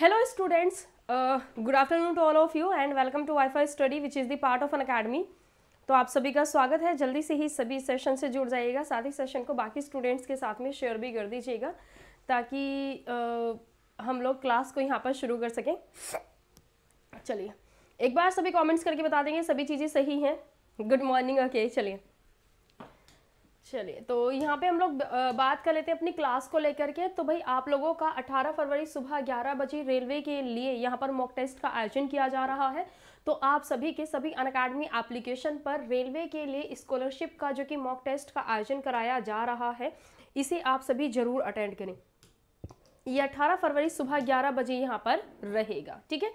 hello students good afternoon to all of you and welcome to wifi study which is the part of Unacademy तो आप सभी का स्वागत है जल्दी से ही सभी सेशन से जुड़ जाइएगा साथ ही सेशन को बाकी स्टूडेंट्स के साथ में शेयर भी कर दीजिएगा ताकि uh, हम लोग क्लास को यहाँ पर शुरू कर सकें चलिए एक बार सभी कॉमेंट्स करके बता देंगे सभी चीज़ें सही हैं गुड मॉर्निंग ओके चलिए चलिए तो यहाँ पे हम लोग बात कर लेते हैं अपनी क्लास को लेकर के तो भाई आप लोगों का 18 फरवरी सुबह 11 बजे रेलवे के लिए यहाँ पर मॉक टेस्ट का आयोजन किया जा रहा है तो आप सभी के सभी अन अकेडमी एप्लीकेशन पर रेलवे के लिए स्कॉलरशिप का जो कि मॉक टेस्ट का आयोजन कराया जा रहा है इसे आप सभी ज़रूर अटेंड करें ये अठारह फरवरी सुबह ग्यारह बजे यहाँ पर रहेगा ठीक है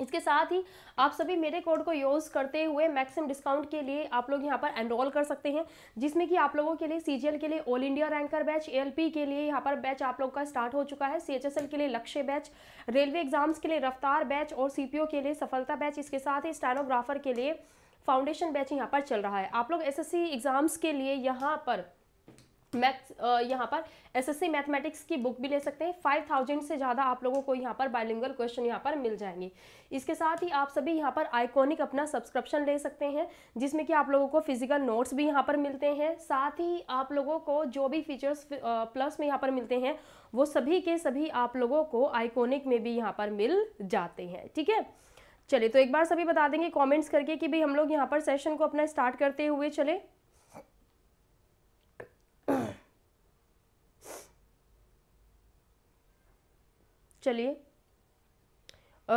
इसके साथ ही आप सभी मेरे कोड को यूज़ करते हुए मैक्सिमम डिस्काउंट के लिए आप लोग यहाँ पर एनरोल कर सकते हैं जिसमें कि आप लोगों के लिए सी के लिए all India ranker batch A के लिए यहाँ पर बैच आप लोग का स्टार्ट हो चुका है सी के लिए लक्ष्य बैच रेलवे एग्जाम्स के लिए रफ्तार बैच और सी के लिए सफलता बैच इसके साथ ही स्टैनोग्राफर के लिए फाउंडेशन बैच यहाँ पर चल रहा है आप लोग एस एग्ज़ाम्स के लिए यहाँ पर मैथ यहाँ पर एसएससी मैथमेटिक्स की बुक भी ले सकते हैं फाइव थाउजेंड से ज़्यादा आप लोगों को यहाँ पर बायोलिंगल क्वेश्चन यहाँ पर मिल जाएंगे इसके साथ ही आप सभी यहाँ पर आइकॉनिक अपना सब्सक्रिप्शन ले सकते हैं जिसमें कि आप लोगों को फिजिकल नोट्स भी यहाँ पर मिलते हैं साथ ही आप लोगों को जो भी फीचर्स प्लस में यहाँ पर मिलते हैं वो सभी के सभी आप लोगों को आइकॉनिक में भी यहाँ पर मिल जाते हैं ठीक है चलिए तो एक बार सभी बता देंगे कॉमेंट्स करके कि भाई हम लोग यहाँ पर सेशन को अपना स्टार्ट करते हुए चले चलिए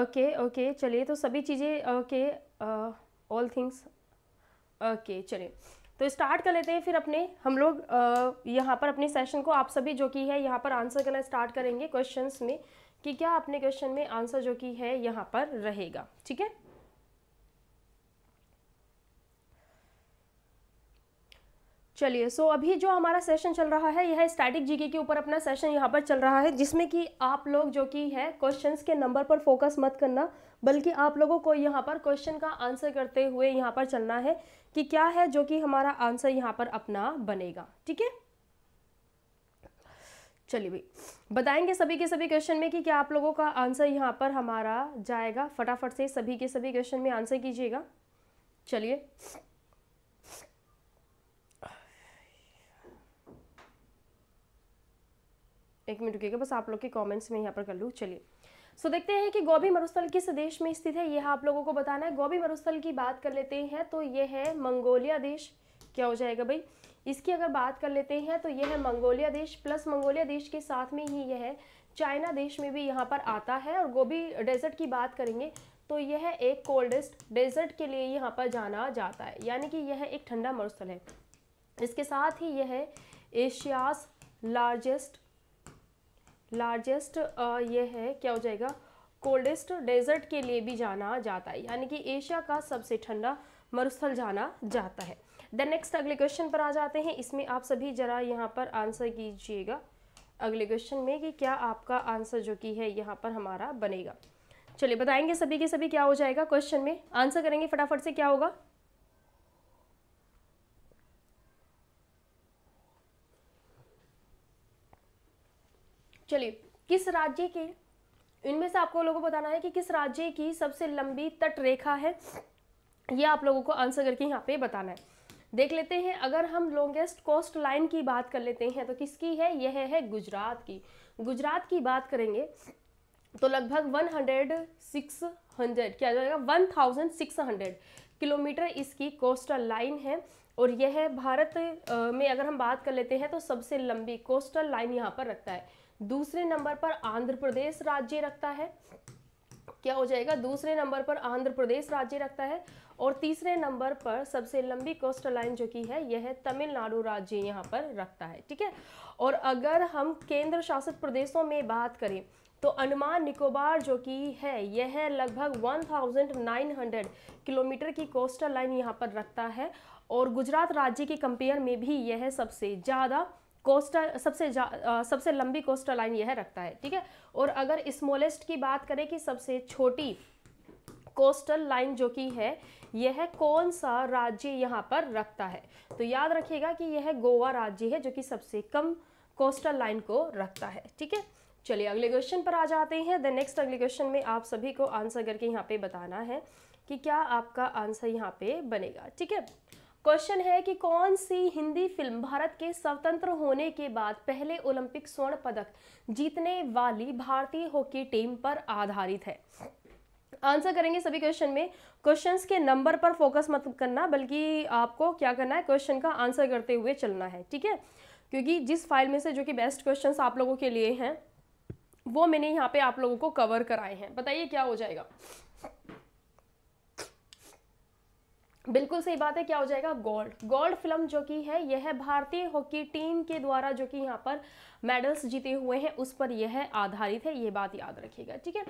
ओके ओके चलिए तो सभी चीज़ें ओके ऑल थिंग्स ओके चलिए तो स्टार्ट कर लेते हैं फिर अपने हम लोग uh, यहाँ पर अपने सेशन को आप सभी जो की है यहाँ पर आंसर करना स्टार्ट करेंगे क्वेश्चंस में कि क्या अपने क्वेश्चन में आंसर जो की है यहाँ पर रहेगा ठीक है चलिए सो so अभी जो हमारा सेशन चल रहा है यह स्टैटिक जीके के ऊपर अपना सेशन यहाँ पर चल रहा है जिसमें कि आप लोग जो कि है क्वेश्चंस के नंबर पर फोकस मत करना बल्कि आप लोगों को यहाँ पर क्वेश्चन का आंसर करते हुए यहाँ पर चलना है कि क्या है जो कि हमारा आंसर यहाँ पर अपना बनेगा ठीक है चलिए भाई बताएंगे सभी के सभी क्वेश्चन में कि क्या आप लोगों का आंसर यहाँ पर हमारा जाएगा फटाफट से सभी के सभी क्वेश्चन में आंसर कीजिएगा चलिए एक मिनट रुकिएगा बस आप लोग के कमेंट्स में यहाँ पर कर लूँ चलिए सो so, देखते हैं कि गोभी मरुस्थल किस देश में स्थित है यह आप लोगों को बताना है गोभी मरुस्थल की बात कर लेते हैं तो ये है मंगोलिया देश क्या हो जाएगा भाई इसकी अगर बात कर लेते हैं तो यह है मंगोलिया देश प्लस मंगोलिया देश के साथ में ही यह चाइना देश में भी यहाँ पर आता है और गोभी डेजर्ट की बात करेंगे तो यह एक कोल्डेस्ट डेजर्ट के लिए यहाँ पर जाना जाता है यानी कि यह एक ठंडा मरुस्थल है इसके साथ ही यह एशियाज लार्जेस्ट लार्जेस्ट ये है क्या हो जाएगा कोल्डेस्ट डेजर्ट के लिए भी जाना जाता है यानी कि एशिया का सबसे ठंडा मरुस्थल जाना जाता है देन नेक्स्ट अगले क्वेश्चन पर आ जाते हैं इसमें आप सभी जरा यहाँ पर आंसर कीजिएगा अगले क्वेश्चन में कि क्या आपका आंसर जो कि है यहाँ पर हमारा बनेगा चलिए बताएंगे सभी के सभी क्या हो जाएगा क्वेश्चन में आंसर करेंगे फटाफट से क्या होगा चलिए किस राज्य के इनमें से आपको लोगों को बताना है कि किस राज्य की सबसे लंबी तट रेखा है ये आप लोगों को आंसर करके यहाँ पे बताना है देख लेते हैं अगर हम लॉन्गेस्ट कोस्ट लाइन की बात कर लेते हैं तो किसकी है यह है गुजरात की गुजरात की बात करेंगे तो लगभग 100 हंड्रेड क्या जाएगा 1600 किलोमीटर इसकी कोस्टल लाइन है और यह भारत में अगर हम बात कर लेते हैं तो सबसे लंबी कोस्टल लाइन यहाँ पर रखता है दूसरे नंबर पर आंध्र प्रदेश राज्य रखता है क्या हो जाएगा दूसरे नंबर पर आंध्र प्रदेश राज्य रखता है और तीसरे नंबर पर सबसे लंबी कोस्टल लाइन जो की है यह तमिलनाडु राज्य यहाँ पर रखता है ठीक है और अगर हम केंद्र शासित प्रदेशों में बात करें तो अनुमान निकोबार जो कि है यह लगभग 1900 किलोमीटर की कोस्टल लाइन यहाँ पर रखता है और गुजरात राज्य के कंपेयर में भी यह सबसे ज़्यादा कोस्टल सबसे आ, सबसे लंबी कोस्टल लाइन यह रखता है ठीक है और अगर स्मॉलेस्ट की बात करें कि सबसे छोटी कोस्टल लाइन जो कि है यह कौन सा राज्य यहाँ पर रखता है तो याद रखिएगा कि यह गोवा राज्य है जो कि सबसे कम कोस्टल लाइन को रखता है ठीक है चलिए अगले क्वेश्चन पर आ जाते हैं द नेक्स्ट अगले क्वेश्चन में आप सभी को आंसर करके यहाँ पे बताना है कि क्या आपका आंसर यहाँ पे बनेगा ठीक है क्वेश्चन है कि कौन सी हिंदी फिल्म भारत के स्वतंत्र होने के बाद पहले ओलंपिक स्वर्ण पदक जीतने वाली भारतीय हॉकी टीम पर आधारित है आंसर करेंगे सभी क्वेश्चन में क्वेश्चंस के नंबर पर फोकस मत करना बल्कि आपको क्या करना है क्वेश्चन का आंसर करते हुए चलना है ठीक है क्योंकि जिस फाइल में से जो कि बेस्ट क्वेश्चन आप लोगों के लिए हैं वो मैंने यहाँ पे आप लोगों को कवर कराए हैं बताइए क्या हो जाएगा बिल्कुल सही बात है क्या हो जाएगा गोल्ड गोल्ड फिल्म जो कि है यह भारतीय हॉकी टीम के द्वारा जो कि यहाँ पर मेडल्स जीते हुए हैं उस पर यह आधारित है ये बात याद रखिएगा ठीक है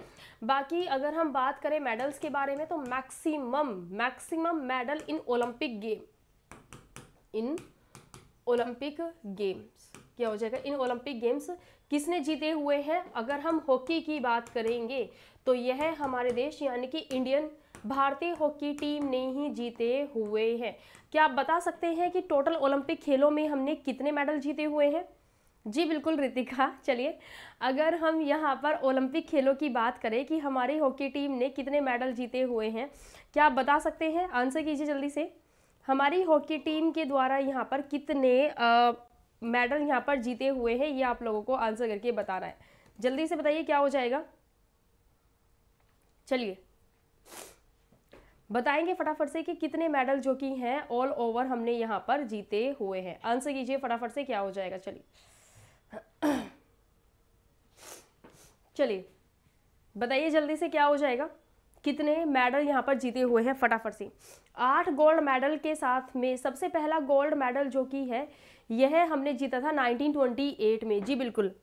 बाकी अगर हम बात करें मेडल्स के बारे में तो maximum maximum medal in Olympic game in Olympic games क्या हो जाएगा इन ओलंपिक गेम्स किसने जीते हुए हैं अगर हम हॉकी की बात करेंगे तो यह हमारे देश यानी कि इंडियन भारतीय हॉकी टीम ने ही जीते हुए हैं क्या आप बता सकते हैं कि टोटल ओलंपिक खेलों में हमने कितने मेडल जीते हुए हैं जी बिल्कुल रितिका चलिए अगर हम यहाँ पर ओलंपिक खेलों की बात करें कि हमारी हॉकी टीम ने कितने मेडल जीते हुए हैं क्या आप बता सकते हैं आंसर कीजिए जल्दी से हमारी हॉकी टीम के द्वारा यहाँ पर कितने आ, मेडल यहाँ पर जीते हुए हैं ये आप लोगों को आंसर करके बताना है जल्दी से बताइए क्या हो जाएगा चलिए बताएंगे फटाफट से कि कितने मेडल जो कि हैं ऑल ओवर हमने यहाँ पर जीते हुए हैं आंसर कीजिए फटाफट से क्या हो जाएगा चलिए चलिए बताइए जल्दी से क्या हो जाएगा कितने मेडल यहाँ पर जीते हुए हैं फटाफट से आठ गोल्ड मेडल के साथ में सबसे पहला गोल्ड मेडल जो कि है यह हमने जीता था 1928 में जी बिल्कुल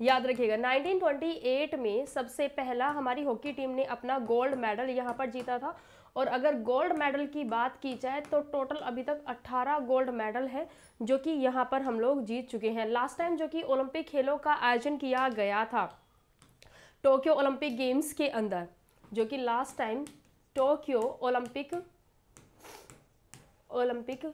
याद रखिएगा 1928 में सबसे पहला हमारी हॉकी टीम ने अपना गोल्ड मेडल यहाँ पर जीता था और अगर गोल्ड मेडल की बात की जाए तो टोटल अभी तक 18 गोल्ड मेडल है जो कि यहाँ पर हम लोग जीत चुके हैं लास्ट टाइम जो कि ओलंपिक खेलों का आयोजन किया गया था टोक्यो ओलंपिक गेम्स के अंदर जो कि last time Tokyo Olympic Olympic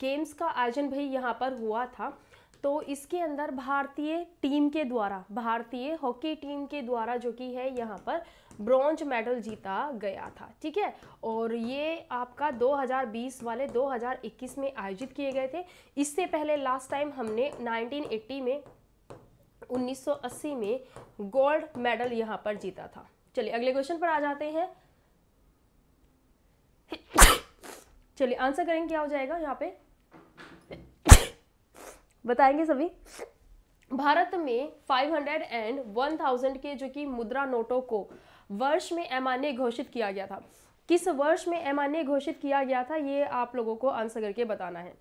games का आयोजन भी यहाँ पर हुआ था तो इसके अंदर भारतीय टीम के द्वारा भारतीय हॉकी टीम के द्वारा जो कि है यहाँ पर ब्रॉन्ज मेडल जीता गया था ठीक है और ये आपका 2020 वाले 2021 में आयोजित किए गए थे इससे पहले लास्ट टाइम हमने 1980 में 1980 में गोल्ड मेडल यहाँ पर जीता था चलिए अगले क्वेश्चन पर आ जाते हैं चलिए आंसर करेंगे क्या हो जाएगा यहाँ पे बताएंगे सभी भारत में 500 एंड 1000 के जो कि मुद्रा नोटों को वर्ष में एमान्य e घोषित किया गया था किस वर्ष में एमान्य e घोषित किया गया था ये आप लोगों को आंसर करके बताना है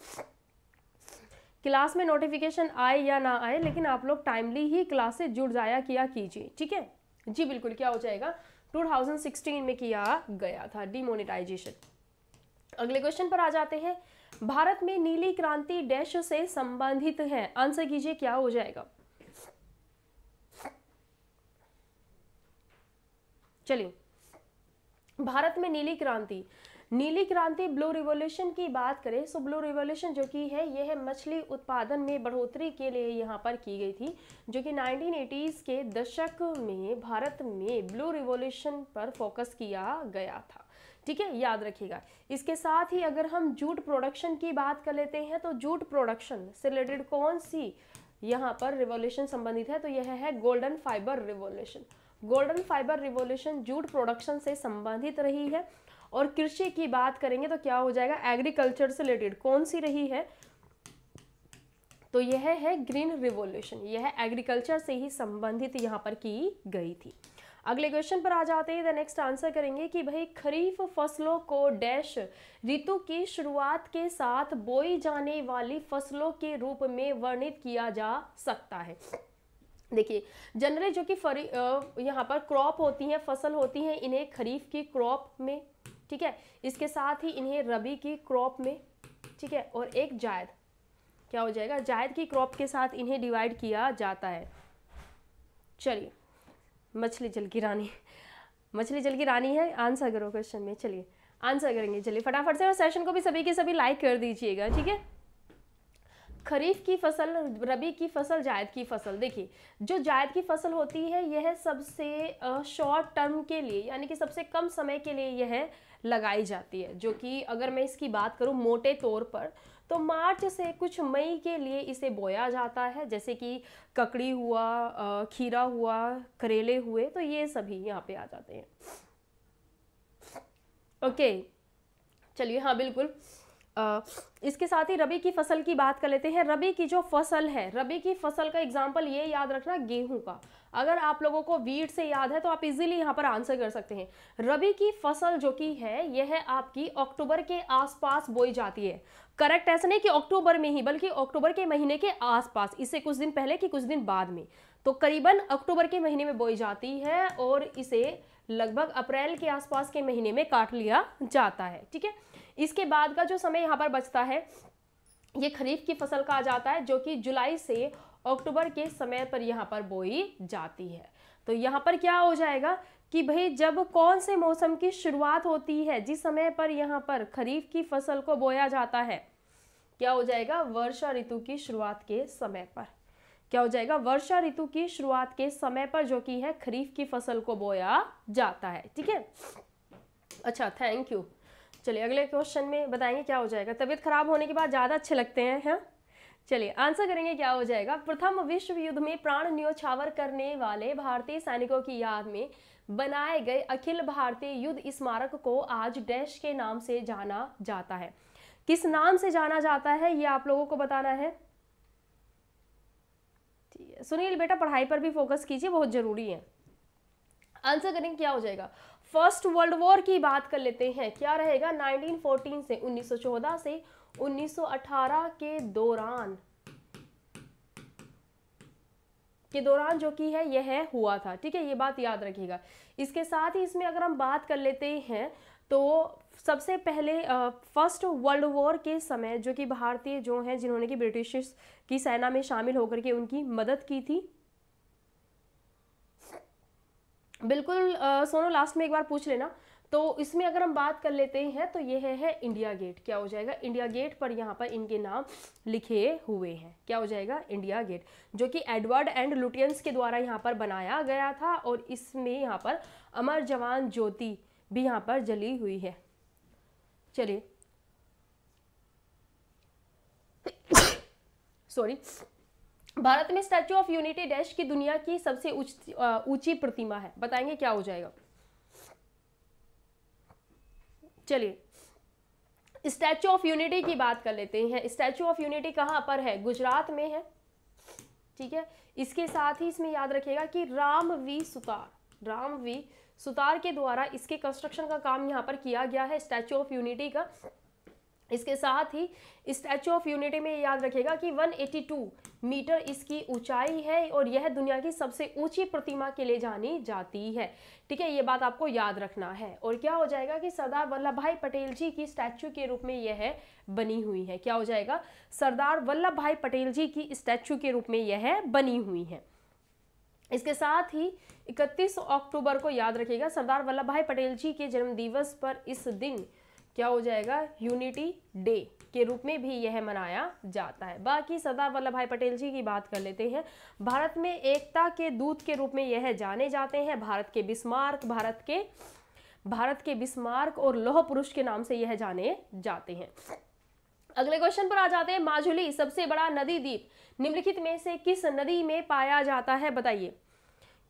क्लास में नोटिफिकेशन आए या ना आए लेकिन आप लोग टाइमली ही क्लास से जुड़ जाया किया कीजिए ठीक है जी बिल्कुल क्या हो जाएगा 2016 में किया गया था डिमोनिटाइजेशन अगले क्वेश्चन पर आ जाते हैं भारत में नीली क्रांति डैश से संबंधित है आंसर कीजिए क्या हो जाएगा चलिए भारत में नीली क्रांति नीली क्रांति ब्लू रिवॉल्यूशन की बात करें सो ब्लू रिवॉल्यूशन जो कि है यह मछली उत्पादन में बढ़ोतरी के लिए यहाँ पर की गई थी जो कि 1980s के दशक में भारत में ब्लू रिवॉल्यूशन पर फोकस किया गया था ठीक है याद रखिएगा इसके साथ ही अगर हम जूट प्रोडक्शन की बात कर लेते हैं तो जूट प्रोडक्शन से रिलेटेड कौन सी यहाँ पर रिवोल्यूशन संबंधित है तो यह है golden fibre revolution golden fibre revolution jute production से संबंधित रही है और कृषि की बात करेंगे तो क्या हो जाएगा एग्रीकल्चर से रिलेटेड कौन सी रही है तो यह है ग्रीन रिवोल्यूशन यह एग्रीकल्चर से ही संबंधित यहाँ पर की गई थी अगले क्वेश्चन पर आ जाते हैं द नेक्स्ट आंसर करेंगे कि भाई खरीफ फसलों को डैश ऋतु की शुरुआत के साथ बोई जाने वाली फसलों के रूप में वर्णित किया जा सकता है देखिए जनरली जो कि फरी यहाँ पर क्रॉप होती हैं फसल होती हैं इन्हें खरीफ की क्रॉप में ठीक है इसके साथ ही इन्हें रबी की क्रॉप में ठीक है और एक जायद क्या हो जाएगा जायद की क्रॉप के साथ इन्हें डिवाइड किया जाता है चलिए मछली जल की रानी मछली जल की रानी है आंसर करो क्वेश्चन में चलिए आंसर करेंगे चलिए फटाफट से और सेशन को भी सभी के सभी लाइक कर दीजिएगा ठीक है खरीफ की फसल रबी की फसल जायद की फसल देखिए जो जायद की फसल होती है यह सबसे शॉर्ट टर्म के लिए यानी कि सबसे कम समय के लिए यह लगाई जाती है जो कि अगर मैं इसकी बात करूँ मोटे तौर पर तो मार्च से कुछ मई के लिए इसे बोया जाता है जैसे कि ककड़ी हुआ खीरा हुआ करेले हुए तो ये सभी यहाँ पे आ जाते हैं ओके चलिए हाँ बिल्कुल इसके साथ ही रबी की फसल की बात कर लेते हैं रबी की जो फसल है रबी की फसल का एग्जाम्पल ये याद रखना गेहूं का अगर आप लोगों को वीट से याद है तो आप इजीली यहाँ पर आंसर कर सकते हैं रबी की फसल जो की है यह है आपकी अक्टूबर के आसपास बोई जाती है करेक्ट ऐसा नहीं कि अक्टूबर में ही बल्कि अक्टूबर के महीने के आसपास इससे कुछ दिन पहले कि कुछ दिन बाद में तो करीबन अक्टूबर के महीने में बोई जाती है और इसे लगभग अप्रैल के आसपास के महीने में काट लिया जाता है ठीक है इसके बाद का जो समय यहाँ पर बचता है ये खरीफ की फसल का आ जाता है जो कि जुलाई से अक्टूबर के समय पर यहाँ पर बोई जाती है तो यहाँ पर क्या हो जाएगा कि भाई जब कौन से मौसम की शुरुआत होती है जिस समय पर यहाँ पर खरीफ की फसल को बोया जाता है क्या हो जाएगा वर्षा ऋतु की शुरुआत के समय पर क्या हो जाएगा वर्षा ऋतु की शुरुआत के समय पर जो कि है खरीफ की फसल को बोया जाता है ठीक है अच्छा थैंक यू चलिए अगले क्वेश्चन में बताएंगे क्या हो जाएगा तबीयत खराब होने के बाद ज़्यादा अच्छे लगते हैं हैं चलिए आंसर करेंगे क्या हो जाएगा प्रथम विश्व युद्ध में प्राण न्योछावर करने वाले भारतीय सैनिकों की याद में बनाए गए अखिल भारतीय युद्ध स्मारक को आज डैश के नाम से जाना जाता है किस नाम से जाना जाता है ये आप लोगों को बताना है सुनील बेटा पढ़ाई पर भी फोकस कीजिए बहुत जरूरी है आंसर करेंगे क्या हो जाएगा फर्स्ट वर्ल्ड वॉर की बात कर लेते हैं क्या रहेगा 1914 से 1914 से 1918 के दौरान के दौरान जो कि है यह है हुआ था ठीक है ये बात याद रखिएगा इसके साथ ही इसमें अगर हम बात कर लेते हैं तो सबसे पहले फर्स्ट वर्ल्ड वॉर के समय जो कि भारतीय जो हैं जिन्होंने कि ब्रिटिश की सेना में शामिल होकर के उनकी मदद की थी बिल्कुल सोनो लास्ट में एक बार पूछ लेना तो इसमें अगर हम बात कर लेते हैं तो यह है, है इंडिया गेट क्या हो जाएगा इंडिया गेट पर यहाँ पर इनके नाम लिखे हुए हैं क्या हो जाएगा इंडिया गेट जो कि एडवर्ड एंड लुटियंस के द्वारा यहाँ पर बनाया गया था और इसमें यहाँ पर अमर जवान ज्योति भी यहाँ पर जली हुई है चलिए सॉरी भारत में स्टैचू ऑफ यूनिटी डैश की दुनिया की सबसे ऊंची प्रतिमा है बताएंगे क्या हो जाएगा चलिए स्टैचू ऑफ यूनिटी की बात कर लेते हैं स्टैचू ऑफ यूनिटी कहां पर है गुजरात में है ठीक है इसके साथ ही इसमें याद रखिएगा कि राम वी सुतार राम वी सुतार के द्वारा इसके कंस्ट्रक्शन का काम यहाँ पर किया गया है स्टैचू ऑफ यूनिटी का इसके साथ ही स्टैचू ऑफ यूनिटी में याद रखेगा कि 182 मीटर इसकी ऊंचाई है और यह दुनिया की सबसे ऊंची प्रतिमा के लिए जानी जाती है ठीक है ये बात आपको याद रखना है और क्या हो जाएगा कि सरदार वल्लभ भाई पटेल जी की स्टैचू के रूप में यह बनी हुई है क्या हो जाएगा सरदार वल्लभ भाई पटेल जी की स्टैचू के रूप में यह बनी हुई है इसके साथ ही 31 अक्टूबर को याद रखिएगा सरदार वल्लभ भाई पटेल जी के जन्म दिवस पर इस दिन क्या हो जाएगा यूनिटी डे के रूप में भी यह मनाया जाता है बाकी सरदार वल्लभ भाई पटेल जी की बात कर लेते हैं भारत में एकता के दूत के रूप में यह जाने जाते हैं भारत के बिस्मार्क भारत के भारत के बिस्मार्क और लोह पुरुष के नाम से यह जाने जाते हैं अगले क्वेश्चन पर आ जाते हैं माजुली सबसे बड़ा नदी द्वीप निम्नलिखित में से किस नदी में पाया जाता है बताइए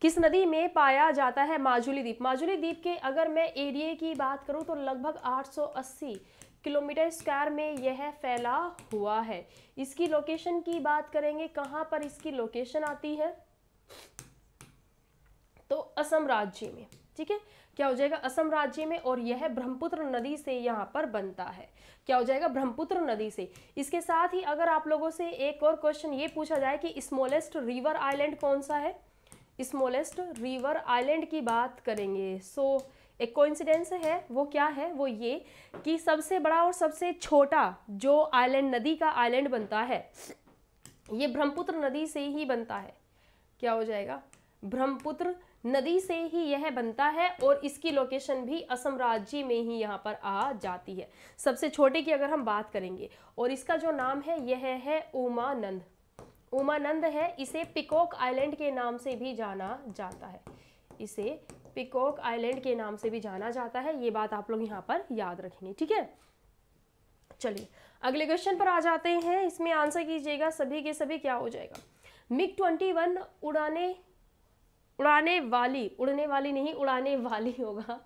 किस नदी में पाया जाता है माजुली द्वीप माजुली द्वीप के अगर मैं एरिए की बात करूं तो लगभग 880 किलोमीटर स्क्वायर में यह फैला हुआ है इसकी लोकेशन की बात करेंगे कहाँ पर इसकी लोकेशन आती है तो असम राज्य में ठीक है क्या हो जाएगा असम राज्य में और यह ब्रह्मपुत्र नदी से यहाँ पर बनता है क्या हो जाएगा ब्रह्मपुत्र नदी से इसके साथ ही अगर आप लोगों से एक और क्वेश्चन ये पूछा जाए कि स्मॉलेस्ट रिवर आइलैंड कौन सा है स्मॉलेस्ट रिवर आइलैंड की बात करेंगे सो so, एक कोइंसिडेंस है वो क्या है वो ये कि सबसे बड़ा और सबसे छोटा जो आइलैंड नदी का आइलैंड बनता है ये ब्रह्मपुत्र नदी से ही बनता है क्या हो जाएगा ब्रह्मपुत्र नदी से ही यह बनता है और इसकी लोकेशन भी असम राज्य में ही यहाँ पर आ जाती है सबसे छोटे की अगर हम बात करेंगे और इसका जो नाम है यह है उमानंद उमानंद है इसे पिकॉक आइलैंड के नाम से भी जाना जाता है इसे पिकॉक आइलैंड के नाम से भी जाना जाता है ये बात आप लोग यहाँ पर याद रखेंगे ठीक है चलिए अगले क्वेश्चन पर आ जाते हैं इसमें आंसर कीजिएगा सभी के सभी क्या हो जाएगा मिग ट्वेंटी वन उड़ाने उड़ाने वाली उड़ने वाली नहीं उड़ाने वाली होगा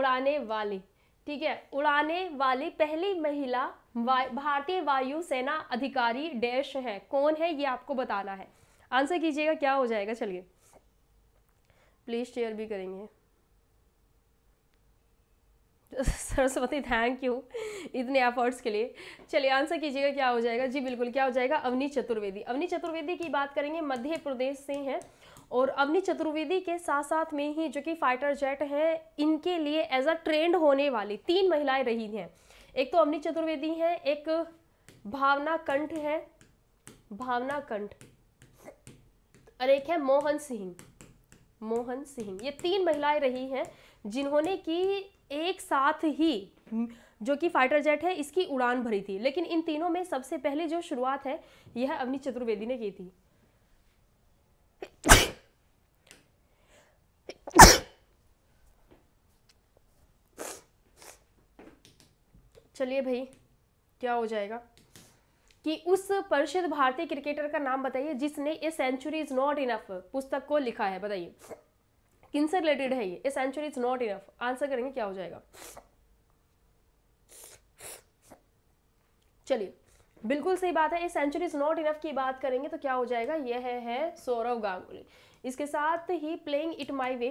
उड़ाने वाली ठीक है उड़ाने वाली पहली महिला वा, भारतीय वायुसेना अधिकारी डैश है कौन है ये आपको बताना है आंसर कीजिएगा क्या हो जाएगा चलिए प्लीज शेयर भी करेंगे सरस्वती थैंक यू इतने एफर्ट्स के लिए चलिए आंसर कीजिएगा क्या हो जाएगा जी बिल्कुल क्या हो जाएगा अवनी चतुर्वेदी अवनी चतुर्वेदी की बात करेंगे मध्य प्रदेश से हैं और अवनी चतुर्वेदी के साथ साथ में ही जो कि फाइटर जेट हैं इनके लिए एज अ ट्रेंड होने वाली तीन महिलाएं रही हैं एक तो अवनी चतुर्वेदी हैं एक भावना कंठ है भावना कंठ और एक है मोहन सिंह मोहन सिंह ये तीन महिलाएं रही हैं जिन्होंने कि एक साथ ही जो कि फाइटर जेट है इसकी उड़ान भरी थी लेकिन इन तीनों में सबसे पहले जो शुरुआत है यह अवनी चतुर्वेदी ने की थी चलिए भाई क्या हो जाएगा कि उस प्रसिद्ध भारतीय क्रिकेटर का नाम बताइए जिसने a century is not enough पुस्तक को लिखा है बताइए किन से रिलेटेड है ये a century is not enough answer करेंगे क्या हो जाएगा चलिए बिल्कुल सही बात है a century is not enough की बात करेंगे तो क्या हो जाएगा यह है, है सौरव गांगुली इसके साथ ही playing it my way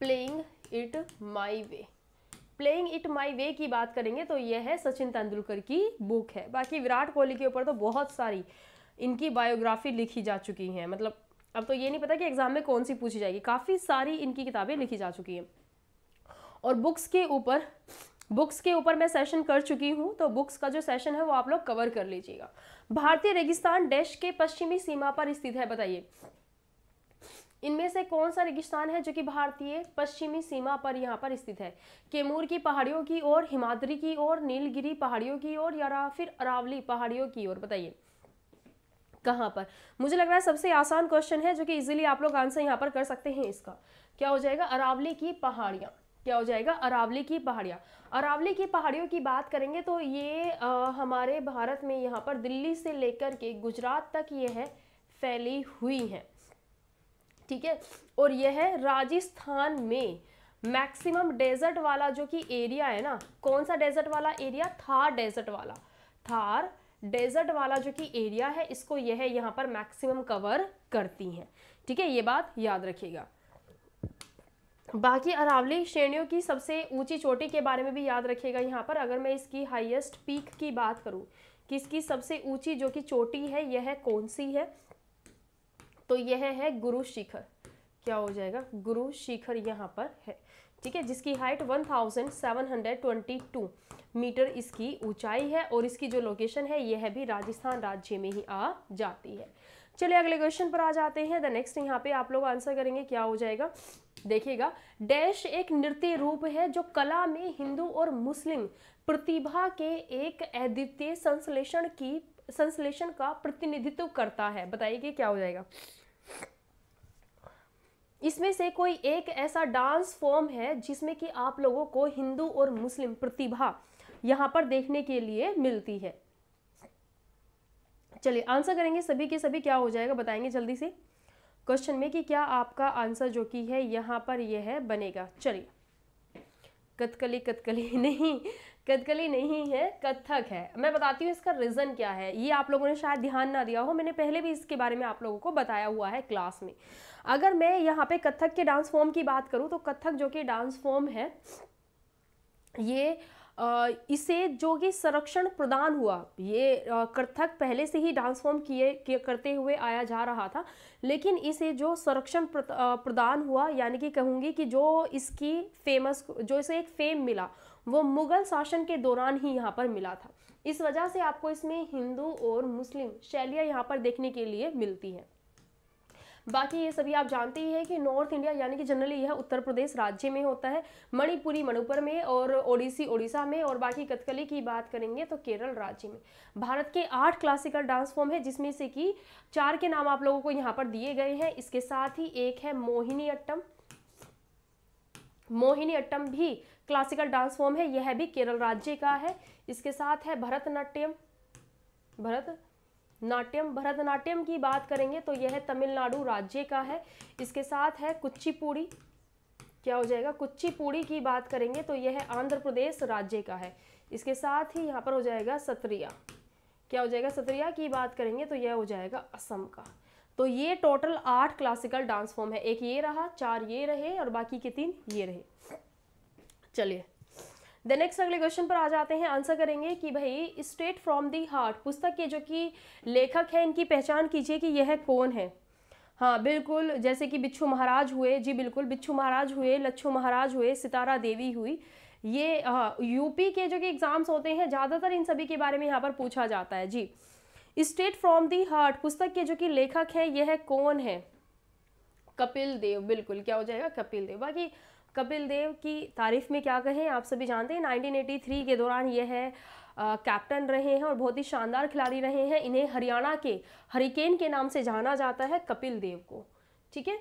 playing it my way playing it my way की बात करेंगे तो यह है सचिन तेंदुलकर की बुक है बाकी विराट कोहली के ऊपर तो बहुत सारी इनकी बायोग्राफी लिखी जा चुकी हैं मतलब अब तो ये नहीं पता कि एग्ज़ाम में कौन सी पूछी जाएगी काफ़ी सारी इनकी किताबें लिखी जा चुकी हैं और बुक्स के ऊपर बुक्स के ऊपर मैं सेशन कर चुकी हूँ तो बुक्स का जो सेशन है वो आप लोग कवर कर लीजिएगा भारतीय रेगिस्तान डैश के पश्चिमी सीमा पर स्थित है बताइए इनमें से कौन सा रेगिस्तान है जो कि भारतीय पश्चिमी सीमा पर यहाँ पर स्थित है केमूर की पहाड़ियों की ओर हिमाद्री की ओर नीलगिरी पहाड़ियों की ओर या फिर अरावली पहाड़ियों की ओर बताइए कहाँ पर मुझे लग रहा है सबसे आसान क्वेश्चन है जो कि इजीली आप लोग आंसर यहाँ पर कर सकते हैं इसका क्या हो जाएगा अरावली की पहाड़ियाँ क्या हो जाएगा अरावली की पहाड़ियाँ अरावली की पहाड़ियों की बात करेंगे तो ये आ, हमारे भारत में यहाँ पर दिल्ली से लेकर के गुजरात तक ये है फैली हुई हैं ठीक है और यह है राजस्थान में मैक्सिमम डेजर्ट वाला जो कि एरिया है ना कौन सा डेजर्ट वाला एरिया थार डेजर्ट वाला थार डेजर्ट वाला जो कि एरिया है इसको यह यहाँ पर मैक्सिमम कवर करती हैं ठीक है ये बात याद रखिएगा बाकी अरावली श्रेणियों की सबसे ऊंची चोटी के बारे में भी याद रखिएगा यहाँ पर अगर मैं इसकी हाईएस्ट पीक की बात करूँ कि इसकी सबसे ऊंची जो कि चोटी है यह कौन सी है तो यह है गुरु शिखर क्या हो जाएगा गुरु शिखर यहाँ पर है ठीक है जिसकी हाइट 1722 मीटर इसकी ऊंचाई है और इसकी जो लोकेशन है यह भी राजस्थान राज्य में ही आ जाती है चलिए अगले क्वेश्चन पर आ जाते हैं द नेक्स्ट यहाँ पे आप लोग आंसर करेंगे क्या हो जाएगा देखिएगा डैश एक नृत्य रूप है जो कला में हिंदू और मुस्लिम प्रतिभा के एक अद्वितीय संश्लेषण की संश्लेषण का प्रतिनिधित्व करता है बताइए क्या हो जाएगा इसमें से कोई एक ऐसा डांस फॉर्म है जिसमें कि आप लोगों को हिंदू और मुस्लिम प्रतिभा यहाँ पर देखने के लिए मिलती है चलिए आंसर करेंगे सभी के सभी क्या हो जाएगा बताएंगे जल्दी से क्वेश्चन में कि क्या आपका आंसर जो कि है यहाँ पर यह है बनेगा चलिए कथकली कथकली नहीं कथकली नहीं है कथक है मैं बताती हूँ इसका रीज़न क्या है ये आप लोगों ने शायद ध्यान ना दिया हो मैंने पहले भी इसके बारे में आप लोगों को बताया हुआ है क्लास में अगर मैं यहाँ पे कथक के डांस फॉर्म की बात करूँ तो कथक जो कि डांस फॉर्म है ये इसे जो कि संरक्षण प्रदान हुआ ये कथक पहले से ही डांस फॉर्म किए करते हुए आया जा रहा था लेकिन इसे जो संरक्षण प्रदान हुआ यानी कि कहूँगी कि जो इसकी फेमस जो इसे एक फेम मिला वो मुगल शासन के दौरान ही यहाँ पर मिला था इस वजह से आपको इसमें हिंदू और मुस्लिम शैलियाँ यहाँ पर देखने के लिए मिलती हैं बाकी ये सभी आप जानते ही हैं कि नॉर्थ इंडिया यानी कि जनरली यह उत्तर प्रदेश राज्य में होता है मणिपुरी मणिपुर में और ओडिसी ओडिशा में और बाकी कथकली की बात करेंगे तो केरल राज्य में भारत के आठ क्लासिकल डांस फॉर्म है जिसमें से कि चार के नाम आप लोगों को यहाँ पर दिए गए हैं इसके साथ ही एक है मोहिनी अट्टम मोहिनी अट्टम भी क्लासिकल डांस फॉर्म है यह भी केरल राज्य का है इसके साथ है भरतनाट्यम भरत नाट्यम भरतनाट्यम की बात करेंगे तो यह तमिलनाडु राज्य का है इसके साथ है कुचिपुड़ी क्या हो जाएगा कुचिपुड़ी की बात करेंगे तो यह आंध्र प्रदेश राज्य का है इसके साथ ही यहाँ पर हो जाएगा सत्रिया क्या हो जाएगा सत्रिया की बात करेंगे तो यह हो जाएगा असम का तो ये टोटल आठ क्लासिकल डांस फॉर्म है एक ये रहा चार ये रहे और बाकी के तीन ये रहे चलिए द नेक्स्ट अगले क्वेश्चन पर आ जाते हैं आंसर करेंगे कि भाई स्टेट फ्रॉम दी हार्ट पुस्तक के जो कि लेखक हैं इनकी पहचान कीजिए कि यह कौन है हाँ बिल्कुल जैसे कि बिच्छू महाराज हुए जी बिल्कुल बिच्छू महाराज हुए लच्छू महाराज हुए सितारा देवी हुई ये हाँ यूपी के जो कि एग्ज़ाम्स होते हैं ज़्यादातर इन सभी के बारे में यहाँ पर पूछा जाता है जी स्टेट फ्रॉम दी हार्ट पुस्तक के जो कि लेखक हैं यह कौन है कपिल देव बिल्कुल क्या हो जाएगा कपिल देव बाकी कपिल देव की तारीफ़ में क्या कहें आप सभी जानते हैं 1983 के दौरान यह कैप्टन रहे हैं और बहुत ही शानदार खिलाड़ी रहे हैं इन्हें हरियाणा के हरिकेन के नाम से जाना जाता है कपिल देव को ठीक है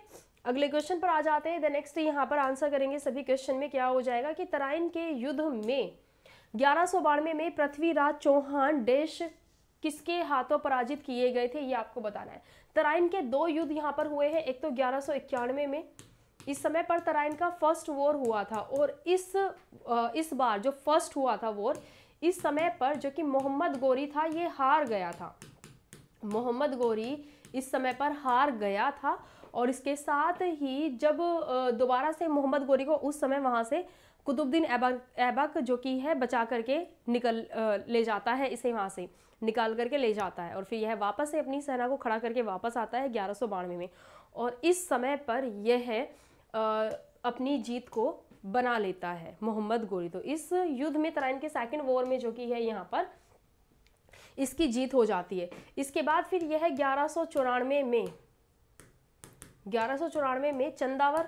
अगले क्वेश्चन पर आ जाते हैं द नेक्स्ट यहाँ पर आंसर करेंगे सभी क्वेश्चन में क्या हो जाएगा कि तराइन के युद्ध में ग्यारह में पृथ्वीराज चौहान देश किसके हाथों पराजित किए गए थे ये आपको बताना है तराइन के दो युद्ध यहाँ पर हुए हैं एक तो ग्यारह में इस समय पर तराइन का फर्स्ट वॉर हुआ था और इस इस बार जो फर्स्ट हुआ था वॉर इस समय पर जो कि मोहम्मद गोरी था ये हार गया था मोहम्मद गोरी इस समय पर हार गया था और इसके साथ ही जब दोबारा से मोहम्मद गोरी को उस समय वहाँ से कुतुबुद्दीन ऐबक ऐबक जो कि है बचा करके निकल ले जाता है इसे वहाँ से निकाल करके ले जाता है और फिर यह वापस से अपनी सेना को खड़ा करके वापस आता है ग्यारह में, में और इस समय पर यह अपनी जीत को बना लेता है मोहम्मद गोरी तो इस युद्ध में तराइन के सेकंड वॉर में जो कि है यहाँ पर इसकी जीत हो जाती है इसके बाद फिर यह ग्यारह में ग्यारह में चंदावर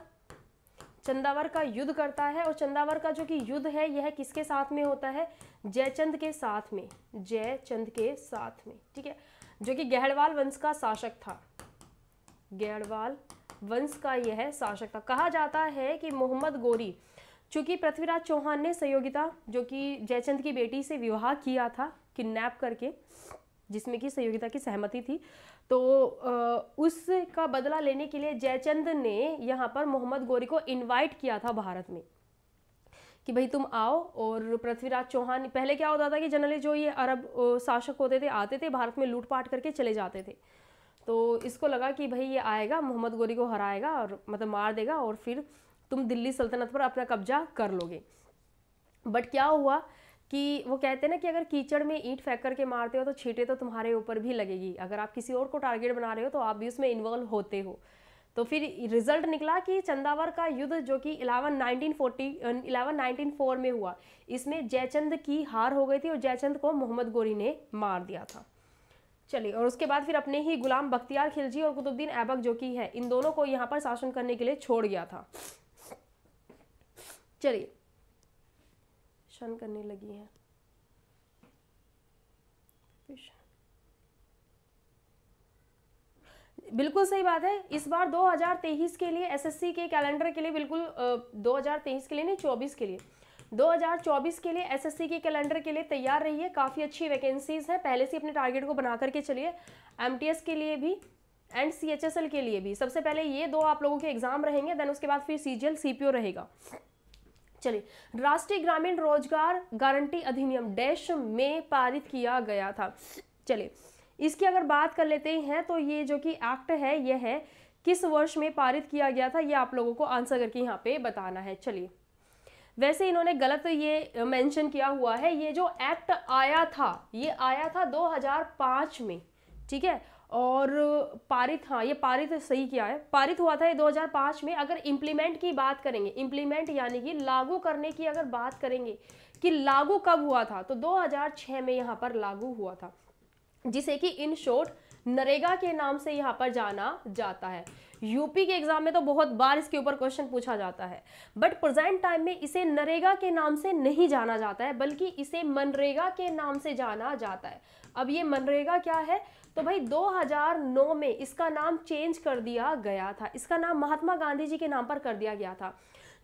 चंदावर का युद्ध करता है और चंदावर का जो कि युद्ध है यह किसके साथ में होता है जयचंद के साथ में जयचंद के साथ में ठीक है जो कि गहड़वाल वंश का शासक था गहड़वाल वंश का यह शासक था कहा जाता है कि मोहम्मद गोरी चूंकि पृथ्वीराज चौहान ने सहयोगिता जो कि जयचंद की बेटी से विवाह किया था किडनैप करके जिसमें कि सहयोगिता की सहमति थी तो उसका बदला लेने के लिए जयचंद ने यहाँ पर मोहम्मद गोरी को इनवाइट किया था भारत में कि भाई तुम आओ और पृथ्वीराज चौहान पहले क्या होता था कि जनरली जो ये अरब शासक होते थे आते थे भारत में लूटपाट करके चले जाते थे तो इसको लगा कि भाई ये आएगा मोहम्मद गोरी को हराएगा और मतलब मार देगा और फिर तुम दिल्ली सल्तनत पर अपना कब्जा कर लोगे बट क्या हुआ कि वो कहते हैं ना कि अगर कीचड़ में ईंट फेंक करके मारते हो तो छीटे तो तुम्हारे ऊपर भी लगेगी अगर आप किसी और को टारगेट बना रहे हो तो आप भी उसमें इन्वॉल्व होते हो तो फिर रिजल्ट निकला कि चंदावर का युद्ध जो कि eleven nineteen forty eleven nineteen four में हुआ इसमें जयचंद की हार हो गई थी और जयचंद को मोहम्मद गोरी ने मार दिया था चलिए और उसके बाद फिर अपने ही गुलाम बख्तियार खिलजी और कुतुबुद्दीन ऐबक जो कि है इन दोनों को यहाँ पर शासन करने के लिए छोड़ गया था चलिए शन करने लगी है बिल्कुल सही बात है इस बार 2023 के लिए एसएससी के कैलेंडर के लिए बिल्कुल 2023 के लिए नहीं 24 के लिए 2024 के लिए एसएससी के कैलेंडर के लिए तैयार रहिए काफ़ी अच्छी वैकेंसीज हैं पहले से अपने टारगेट को बना करके चलिए एमटीएस के लिए भी एंड सीएचएसएल के लिए भी सबसे पहले ये दो आप लोगों के एग्जाम रहेंगे देन उसके बाद फिर सीजीएल सीपीओ रहेगा चलिए राष्ट्रीय ग्रामीण रोजगार गारंटी अधिनियम डैश में पारित किया गया था चलिए इसकी अगर बात कर लेते हैं तो ये जो कि एक्ट है यह है किस वर्ष में पारित किया गया था ये आप लोगों को आंसर करके यहाँ पे बताना है चलिए वैसे इन्होंने गलत ये मेंशन किया हुआ है ये जो एक्ट आया था ये आया था 2005 में ठीक है और पारित हाँ ये पारित सही किया है पारित हुआ था ये 2005 में अगर इम्प्लीमेंट की बात करेंगे इम्प्लीमेंट यानी कि लागू करने की अगर बात करेंगे कि लागू कब हुआ था तो 2006 में यहाँ पर लागू हुआ था जिसे कि इन शॉर्ट नरेगा के नाम से यहाँ पर जाना जाता है यूपी के एग्जाम में तो बहुत बार इसके ऊपर क्वेश्चन पूछा जाता है बट प्रेजेंट टाइम में इसे नरेगा के नाम से नहीं जाना जाता है बल्कि इसे मनरेगा के नाम से जाना जाता है अब ये मनरेगा क्या है तो भाई 2009 में इसका नाम चेंज कर दिया गया था इसका नाम महात्मा गांधी जी के नाम पर कर दिया गया था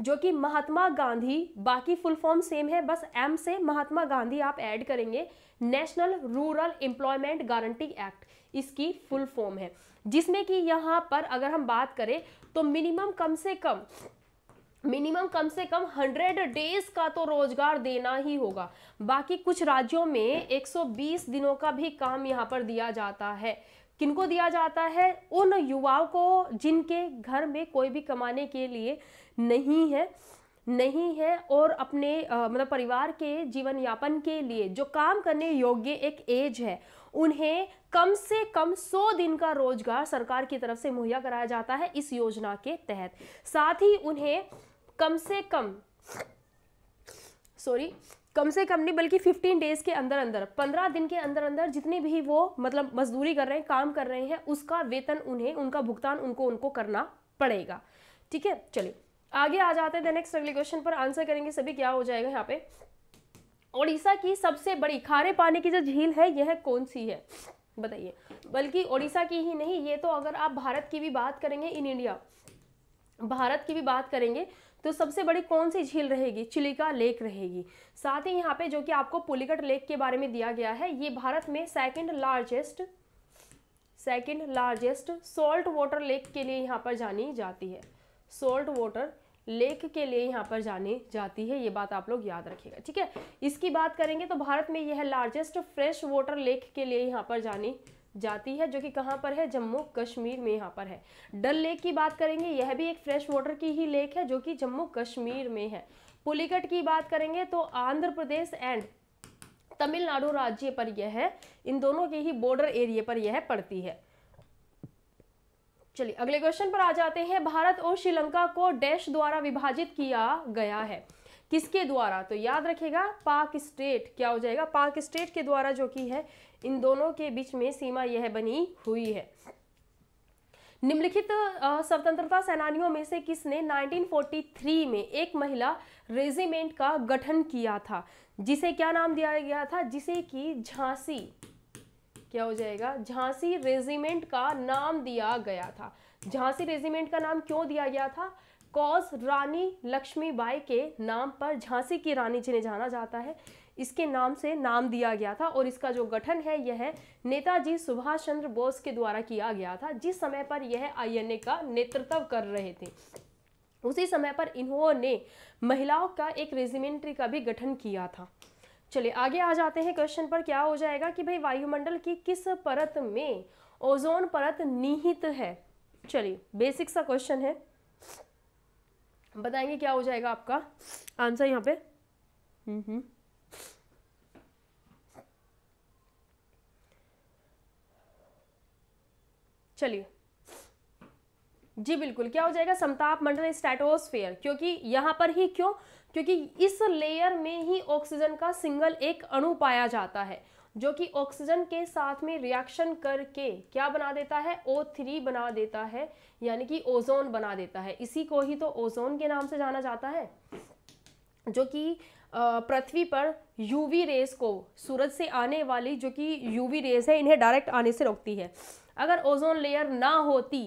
जो कि महात्मा गांधी बाकी फुल फॉर्म सेम है बस एम से महात्मा गांधी आप ऐड करेंगे national rural employment guarantee act इसकी फुल फॉर्म है जिसमें कि यहाँ पर अगर हम बात करें तो मिनिमम कम से कम मिनिमम कम से कम 100 डेज का तो रोजगार देना ही होगा बाकी कुछ राज्यों में 120 दिनों का भी काम यहाँ पर दिया जाता है किनको दिया जाता है उन युवाओं को जिनके घर में कोई भी कमाने के लिए नहीं है नहीं है और अपने आ, मतलब परिवार के जीवन यापन के लिए जो काम करने योग्य एक एज है उन्हें कम से कम 100 दिन का रोजगार सरकार की तरफ से मुहैया कराया जाता है इस योजना के तहत साथ ही उन्हें कम से कम सॉरी कम से कम नहीं बल्कि 15 डेज के अंदर अंदर 15 दिन के अंदर अंदर जितनी भी वो मतलब मजदूरी कर रहे हैं काम कर रहे हैं उसका वेतन उन्हें उनका भुगतान उनको उनको करना पड़ेगा ठीक है चलिए आगे आ जाते हैं नेक्स्ट अगले क्वेश्चन पर आंसर करेंगे सभी क्या हो जाएगा यहाँ पे ओडिशा की सबसे बड़ी खारे पानी की जो झील है यह कौन सी है बताइए बल्कि ओडिशा की ही नहीं ये तो अगर आप भारत की भी बात करेंगे इन इंडिया भारत की भी बात करेंगे तो सबसे बड़ी कौन सी झील रहेगी चिलिका लेक रहेगी साथ ही यहाँ पे जो कि आपको पुलिकट लेक के बारे में दिया गया है ये भारत में second largest second largest salt water lake के लिए यहाँ पर जानी जाती है सॉल्ट वाटर लेख के लिए यहाँ पर जानी जाती है ये बात आप लोग याद रखिएगा ठीक है इसकी बात करेंगे तो भारत में यह लार्जेस्ट फ्रेश वाटर लेक के लिए यहाँ पर जानी जाती है जो कि कहाँ पर है जम्मू कश्मीर में यहाँ पर है डल लेक की बात करेंगे यह भी एक फ्रेश वाटर की ही लेक है जो कि जम्मू कश्मीर में है पुलिकट की बात करेंगे तो आंध्र प्रदेश एंड तमिलनाडु राज्य पर यह है इन दोनों के ही बॉर्डर एरिया पर यह पड़ती है चलिए अगले क्वेश्चन पर आ जाते हैं भारत और श्रीलंका को डैश द्वारा विभाजित किया गया है किसके द्वारा तो याद रखेगा पाक स्टेट क्या हो जाएगा पाक स्टेट के द्वारा जो की है इन दोनों के बीच में सीमा यह बनी हुई है निम्नलिखित स्वतंत्रता सेनानियों में से किसने 1943 में एक महिला रेजिमेंट का गठन किया था जिसे क्या नाम दिया गया था जिसे कि झांसी क्या हो जाएगा झांसी रेजिमेंट का नाम दिया गया था झांसी रेजिमेंट का नाम क्यों दिया गया था कॉज रानी लक्ष्मीबाई के नाम पर झांसी की रानी जिन्हें जाना जाता है इसके नाम से नाम दिया गया था और इसका जो गठन है यह नेताजी सुभाष चंद्र बोस के द्वारा किया गया था जिस समय पर यह आईएनए का नेतृत्व कर रहे थे उसी समय पर इन्होंने महिलाओं का एक रेजिमेंट्री का भी गठन किया था चलिए आगे आ जाते हैं क्वेश्चन पर क्या हो जाएगा कि भाई वायुमंडल की किस परत में ओजोन परत निहित है चलिए बेसिक सा क्वेश्चन है बताएंगे क्या हो जाएगा आपका आंसर यहाँ पे हम्म चलिए जी बिल्कुल क्या हो जाएगा समताप मंडल स्टेटोस्फेयर क्योंकि यहाँ पर ही क्यों क्योंकि इस लेयर में ही ऑक्सीजन का सिंगल एक अणु पाया जाता है जो कि ऑक्सीजन के साथ में रिएक्शन करके क्या बना देता है O3 बना देता है यानी कि ओजोन बना देता है इसी को ही तो ओजोन के नाम से जाना जाता है जो कि पृथ्वी पर यूवी रेस को सूरज से आने वाली जो कि यूवी रेस है इन्हें डायरेक्ट आने से रोकती है अगर ओजोन लेयर ना होती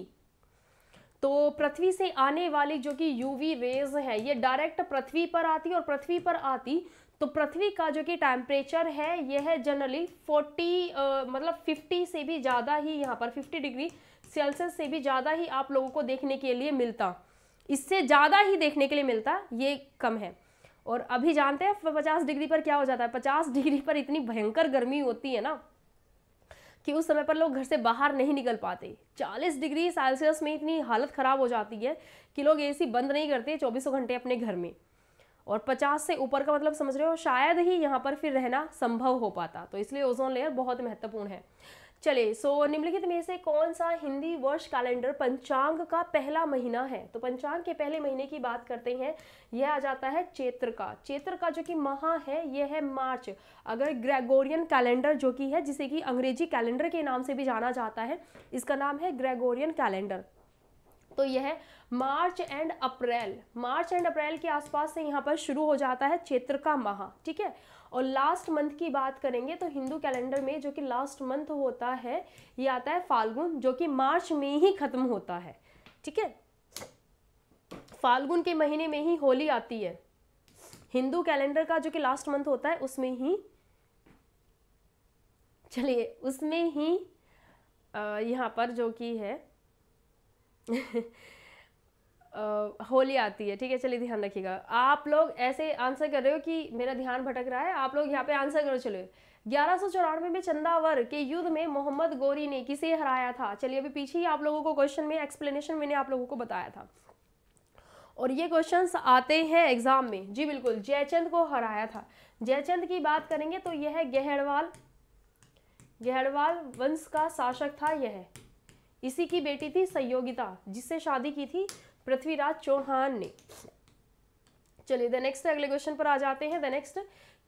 तो पृथ्वी से आने वाली जो कि यूवी रेज है ये डायरेक्ट पृथ्वी पर आती और पृथ्वी पर आती तो पृथ्वी का जो कि टेम्परेचर है यह है जनरली 40 uh, मतलब 50 से भी ज़्यादा ही यहाँ पर 50 डिग्री सेल्सियस से भी ज़्यादा ही आप लोगों को देखने के लिए मिलता इससे ज़्यादा ही देखने के लिए मिलता ये कम है और अभी जानते हैं 50 डिग्री पर क्या हो जाता है 50 डिग्री पर इतनी भयंकर गर्मी होती है ना कि उस समय पर लोग घर से बाहर नहीं निकल पाते 40 डिग्री सेल्सियस में इतनी हालत ख़राब हो जाती है कि लोग एसी बंद नहीं करते चौबीसों घंटे अपने घर में और 50 से ऊपर का मतलब समझ रहे हो शायद ही यहाँ पर फिर रहना संभव हो पाता तो इसलिए ओजोन लेयर बहुत महत्वपूर्ण है चले सो so, निम्नलिखित में से कौन सा हिंदी वर्ष कैलेंडर पंचांग का पहला महीना है तो पंचांग के पहले महीने की बात करते हैं यह आ जाता है चैत्र का चैत्र का जो कि माह है यह है मार्च अगर ग्रेगोरियन कैलेंडर जो कि है जिसे कि अंग्रेजी कैलेंडर के नाम से भी जाना जाता है इसका नाम है ग्रेगोरियन कैलेंडर तो यह मार्च and April March and April के आसपास से यहाँ पर शुरू हो जाता है चैत्र का माह ठीक है और लास्ट मंथ की बात करेंगे तो हिंदू कैलेंडर में जो कि लास्ट मंथ होता है ये आता है फाल्गुन जो कि मार्च में ही ख़त्म होता है ठीक है फाल्गुन के महीने में ही होली आती है हिंदू कैलेंडर का जो कि लास्ट मंथ होता है उसमें ही चलिए उसमें ही यहाँ पर जो कि है होली आती है ठीक है चलिए ध्यान रखिएगा आप लोग ऐसे आंसर कर रहे हो कि मेरा ध्यान भटक रहा है आप लोग यहाँ पे आंसर करो चलो ग्यारह में चंदावर के युद्ध में मोहम्मद गोरी ने किसे हराया था चलिए अभी पीछे ही आप लोगों को क्वेश्चन में एक्सप्लेनेशन मैंने आप लोगों को बताया था और ये क्वेश्चंस आते हैं एग्जाम में जी बिल्कुल जयचंद को हराया था जयचंद की बात करेंगे तो यह गहड़वाल गहड़वाल वंश का शासक था यह इसी की बेटी थी संयोगिता जिससे शादी की थी पृथ्वीराज चौहान ने चलिए द नेक्स्ट अगले क्वेश्चन पर आ जाते हैं द नेक्स्ट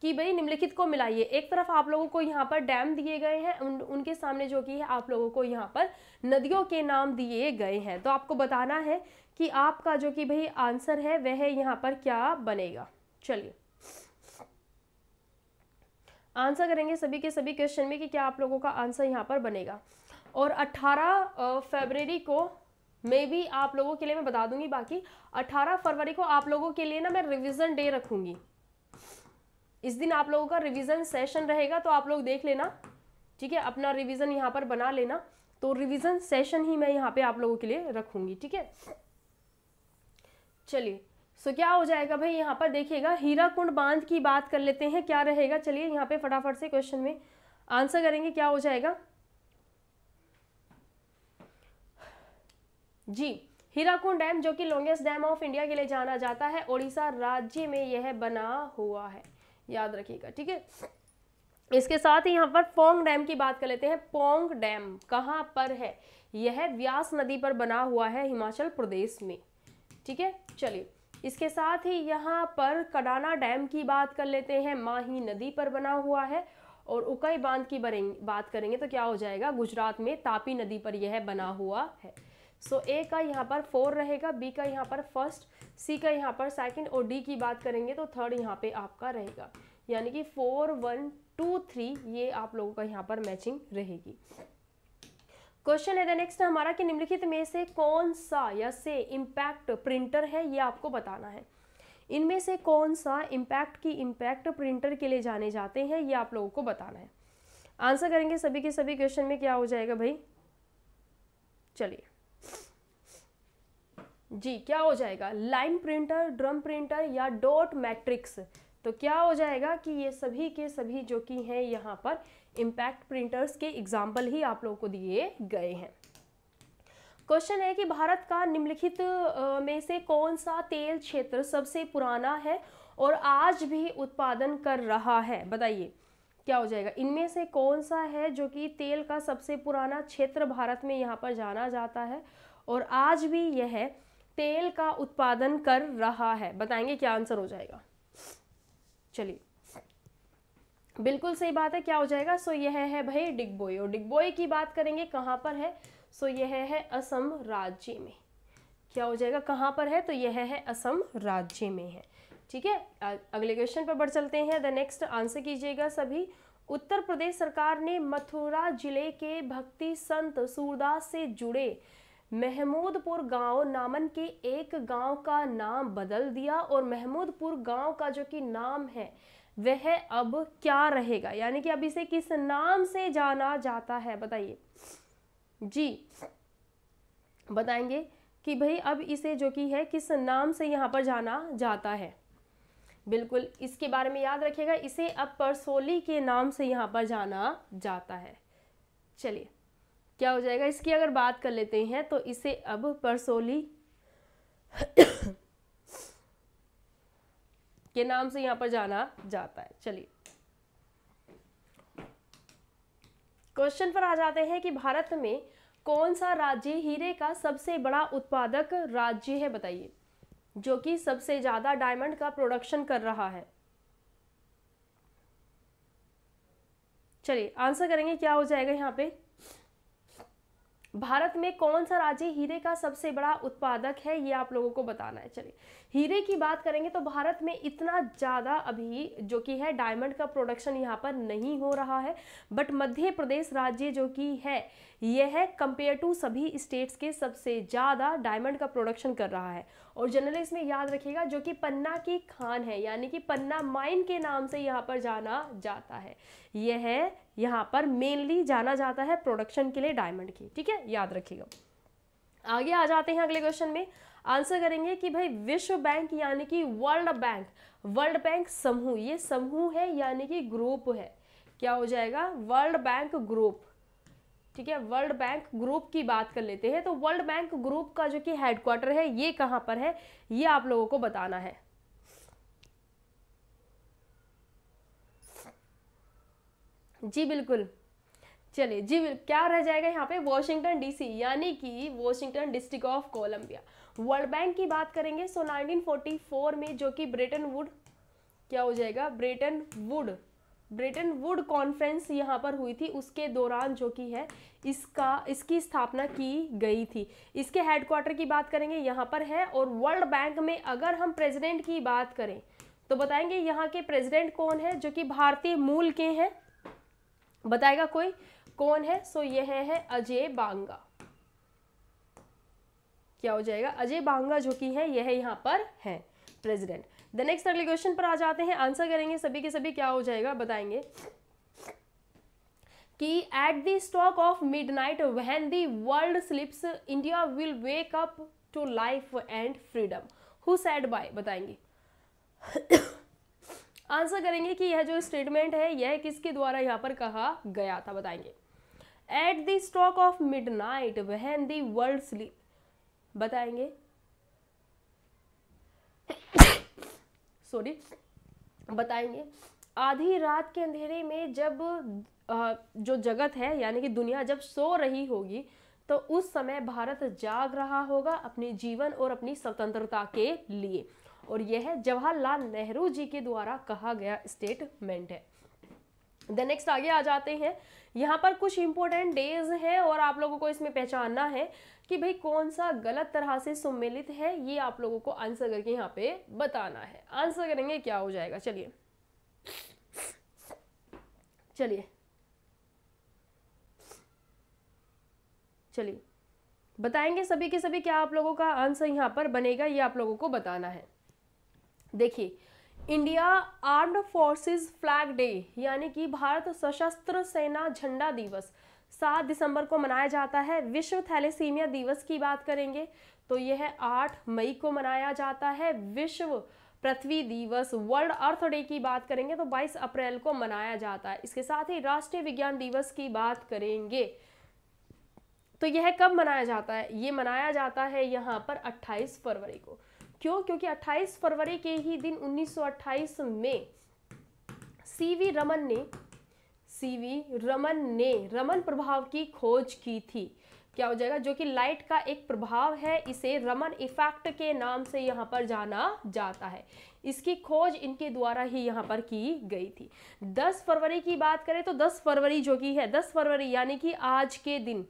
कि भाई निम्नलिखित को मिलाइए एक तरफ आप लोगों को यहाँ पर डैम दिए गए हैं उन, उनके सामने जो कि है आप लोगों को यहाँ पर नदियों के नाम दिए गए हैं तो आपको बताना है कि आपका जो कि भाई आंसर है वह यहाँ पर क्या बनेगा चलिए आंसर करेंगे सभी के सभी क्वेश्चन में कि क्या आप लोगों का आंसर यहाँ पर बनेगा और अट्ठारह फरवरी को मे भी आप लोगों के लिए मैं बता दूंगी बाकी 18 फरवरी को आप लोगों के लिए ना मैं रिविज़न डे रखूंगी इस दिन आप लोगों का रिविज़न सेशन रहेगा तो आप लोग देख लेना ठीक है अपना रिविज़न यहाँ पर बना लेना तो रिविज़न सेशन ही मैं यहाँ पे आप लोगों के लिए रखूंगी ठीक है चलिए सो so, क्या हो जाएगा भाई यहाँ पर देखिएगा हीरा कुंड बांध की बात कर लेते हैं क्या रहेगा चलिए यहाँ पे फटाफट से क्वेश्चन में आंसर करेंगे क्या हो जाएगा जी हीराकुंड डैम जो कि लॉन्गेस्ट डैम ऑफ इंडिया के लिए जाना जाता है ओडिशा राज्य में यह बना हुआ है याद रखिएगा ठीक है इसके साथ ही यहाँ पर पोंग डैम की बात कर लेते हैं पोंग डैम कहाँ पर है यह व्यास नदी पर बना हुआ है हिमाचल प्रदेश में ठीक है चलिए इसके साथ ही यहाँ पर कडाना डैम की बात कर लेते हैं माही नदी पर बना हुआ है और उकाई बांध की बात करेंगे तो क्या हो जाएगा गुजरात में तापी नदी पर यह बना हुआ है सो ए का यहाँ पर फोर रहेगा बी का यहाँ पर फर्स्ट सी का यहाँ पर सेकंड और डी की बात करेंगे तो थर्ड यहाँ पे आपका रहेगा यानी कि फोर वन टू थ्री ये आप लोगों का यहाँ पर मैचिंग रहेगी क्वेश्चन है द नेक्स्ट हमारा कि निम्नलिखित में से कौन सा या से इम्पैक्ट प्रिंटर है ये आपको बताना है इनमें से कौन सा इम्पैक्ट की इम्पैक्ट प्रिंटर के लिए जाने जाते हैं ये आप लोगों को बताना है आंसर करेंगे सभी के सभी क्वेश्चन में क्या हो जाएगा भाई चलिए जी क्या हो जाएगा लाइन प्रिंटर ड्रम प्रिंटर या डॉट मैट्रिक्स तो क्या हो जाएगा कि ये सभी के सभी जो कि हैं यहाँ पर इम्पैक्ट प्रिंटर्स के एग्जाम्पल ही आप लोगों को दिए गए हैं क्वेश्चन है कि भारत का निम्नलिखित में से कौन सा तेल क्षेत्र सबसे पुराना है और आज भी उत्पादन कर रहा है बताइए क्या हो जाएगा इनमें से कौन सा है जो कि तेल का सबसे पुराना क्षेत्र भारत में यहाँ पर जाना जाता है और आज भी यह तेल का उत्पादन कर रहा है बताएंगे क्या आंसर हो जाएगा चलिए बिल्कुल सही बात है क्या हो जाएगा सो यह है भाई डिगबोई और डिगबोई की बात करेंगे कहां पर है सो यह है असम राज्य में क्या हो जाएगा कहां पर है तो यह है असम राज्य में है ठीक है अगले क्वेश्चन पर बढ़ चलते हैं द नेक्स्ट आंसर कीजिएगा सभी उत्तर प्रदेश सरकार ने मथुरा जिले के भक्ति संत सूरदास से जुड़े महमूदपुर गांव नामन के एक गांव का नाम बदल दिया और महमूदपुर गांव का जो कि नाम है वह अब क्या रहेगा यानी कि अब इसे किस नाम से जाना जाता है बताइए जी बताएंगे कि भाई अब इसे जो कि है किस नाम से यहाँ पर जाना जाता है बिल्कुल इसके बारे में याद रखिएगा इसे अब परसोली के नाम से यहाँ पर जाना जाता है चलिए क्या हो जाएगा इसकी अगर बात कर लेते हैं तो इसे अब परसोली के नाम से यहां पर जाना जाता है चलिए क्वेश्चन पर आ जाते हैं कि भारत में कौन सा राज्य हीरे का सबसे बड़ा उत्पादक राज्य है बताइए जो कि सबसे ज़्यादा डायमंड का प्रोडक्शन कर रहा है चलिए आंसर करेंगे क्या हो जाएगा यहाँ पे भारत में कौन सा राज्य हीरे का सबसे बड़ा उत्पादक है ये आप लोगों को बताना है चलिए हीरे की बात करेंगे तो भारत में इतना ज़्यादा अभी जो कि है डायमंड का प्रोडक्शन यहाँ पर नहीं हो रहा है बट मध्य प्रदेश राज्य जो कि है यह है कंपेयर टू सभी स्टेट्स के सबसे ज़्यादा डायमंड का प्रोडक्शन कर रहा है और जनरली इसमें याद रखिएगा जो कि पन्ना की खान है यानी कि पन्ना माइन के नाम से यहाँ पर जाना जाता है यह है यहाँ पर मेनली जाना जाता है प्रोडक्शन के लिए डायमंड की ठीक है याद रखिएगा आगे आ जाते हैं अगले क्वेश्चन में आंसर करेंगे कि भाई विश्व बैंक यानी कि वर्ल्ड बैंक वर्ल्ड बैंक समूह ये समूह है यानी कि ग्रुप है क्या हो जाएगा वर्ल्ड बैंक ग्रुप ठीक है वर्ल्ड बैंक ग्रुप की बात कर लेते हैं तो वर्ल्ड बैंक ग्रुप का जो कि हेडक्वार्टर है ये कहाँ पर है ये आप लोगों को बताना है जी बिल्कुल चलिए जी क्या रह जाएगा यहाँ पे वॉशिंगटन डीसी यानी कि Washington district of Columbia World Bank की बात करेंगे सो 1944 में जो कि ब्रिटेन वुड क्या हो जाएगा Bretton wood Bretton wood conference यहाँ पर हुई थी उसके दौरान जो कि है इसका इसकी स्थापना की गई थी इसके हेडक्वार्टर की बात करेंगे यहाँ पर है और वर्ल्ड बैंक में अगर हम प्रेजिडेंट की बात करें तो बताएंगे यहाँ के प्रेसिडेंट कौन है जो कि भारतीय मूल के हैं बताएगा कोई कौन है सो यह है अजय बांगा क्या हो जाएगा अजय बांगा जो कि है यह यहां पर है प्रेसिडेंट द नेक्स्ट अगले क्वेश्चन पर आ जाते हैं आंसर करेंगे सभी के सभी क्या हो जाएगा बताएंगे कि at the stroke of midnight when the world sleeps India will wake up to life and freedom who said by बताएंगे आंसर करेंगे कि यह जो स्टेटमेंट है यह किसके द्वारा यहाँ पर कहा गया था बताएंगे at the stroke of midnight when the world sleep बताएंगे सॉरी बताएंगे आधी रात के अंधेरे में जब जो जगत है यानी कि दुनिया जब सो रही होगी तो उस समय भारत जाग रहा होगा अपने जीवन और अपनी स्वतंत्रता के लिए और यह है जवाहरलाल नेहरू जी के द्वारा कहा गया स्टेटमेंट है द नेक्स्ट आगे आ जाते हैं यहाँ पर कुछ इंपॉर्टेंट डेज हैं और आप लोगों को इसमें पहचानना है कि भाई कौन सा गलत तरह से सम्मिलित है ये आप लोगों को आंसर करके यहाँ पे बताना है आंसर करेंगे क्या हो जाएगा चलिए चलिए चलिए बताएंगे सभी के सभी क्या आप लोगों का आंसर यहाँ पर बनेगा ये आप लोगों को बताना है देखिए India armed forces flag day यानी कि भारत सशस्त्र सेना झंडा दिवस सात दिसंबर को मनाया जाता है विश्व थैलेसीमिया दिवस की बात करेंगे तो यह आठ मई को मनाया जाता है विश्व पृथ्वी दिवस वर्ल्ड अर्थ डे की बात करेंगे तो 22 अप्रैल को मनाया जाता है इसके साथ ही राष्ट्रीय विज्ञान दिवस की बात करेंगे तो यह कब मनाया जाता है ये मनाया जाता है यहाँ पर 28 फरवरी को क्यों क्योंकि 28 फरवरी के ही दिन 1928 में सीवी रमन ने सीवी रमन ने रमन प्रभाव की खोज की थी क्या हो जाएगा जो कि लाइट का एक प्रभाव है इसे रमन इफेक्ट के नाम से यहाँ पर जाना जाता है इसकी खोज इनके द्वारा ही यहाँ पर की गई थी 10 फरवरी की बात करें तो 10 फरवरी जो कि है 10 फरवरी यानी कि आज के दिन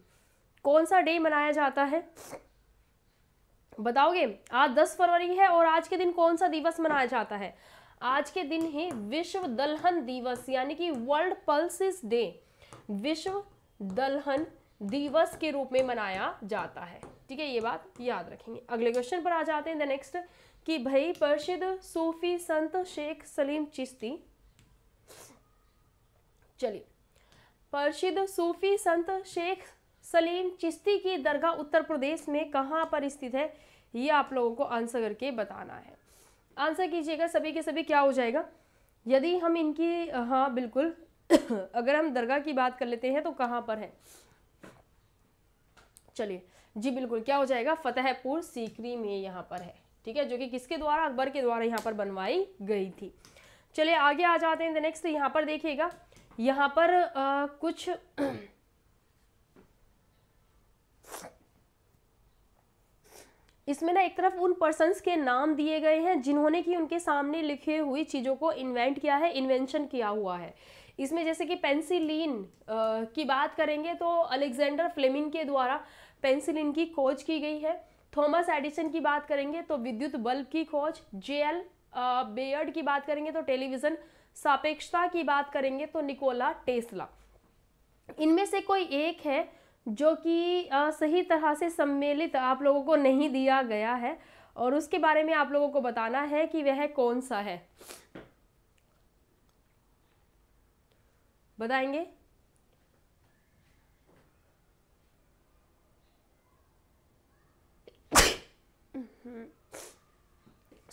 कौन सा डे मनाया जाता है बताओगे आज 10 फरवरी है और आज के दिन कौन सा दिवस मनाया जाता है आज के दिन ही विश्व दलहन दिवस यानी कि वर्ल्ड पल्सिस डे विश्व दलहन दिवस के रूप में मनाया जाता है ठीक है ये बात याद रखेंगे अगले क्वेश्चन पर आ जाते हैं द नेक्स्ट कि भाई प्रसिद्ध सूफी संत शेख सलीम चिश्ती चलिए प्रसिद्ध सूफी संत शेख सलीम चिश्ती की दरगाह उत्तर प्रदेश में कहाँ पर स्थित है ये आप लोगों को आंसर करके बताना है आंसर कीजिएगा सभी के सभी क्या हो जाएगा यदि हम इनकी हाँ बिल्कुल अगर हम दरगाह की बात कर लेते हैं तो कहाँ पर है चलिए जी बिल्कुल क्या हो जाएगा फतेहपुर सीकरी में यहाँ पर है ठीक है जो कि किसके द्वारा अकबर के द्वारा यहाँ पर बनवाई गई थी चलिए आगे आ जाते हैं नेक्स्ट यहाँ पर देखिएगा यहाँ पर आ, कुछ इसमें ना एक तरफ उन पर्सनस के नाम दिए गए हैं जिन्होंने कि उनके सामने लिखे हुई चीज़ों को इन्वेंट किया है इन्वेंशन किया हुआ है इसमें जैसे कि पेंसिलीन की बात करेंगे तो अलेक्जेंडर फ्लेमिन के द्वारा पेंसिलिन की खोज की गई है थॉमस एडिसन की बात करेंगे तो विद्युत बल्ब की खोज जे एल बेयर्ड की बात करेंगे तो टेलीविज़न सापेक्षता की बात करेंगे तो निकोला टेस्ला इनमें से कोई एक है जो कि सही तरह से सम्मिलित आप लोगों को नहीं दिया गया है और उसके बारे में आप लोगों को बताना है कि वह कौन सा है बताएंगे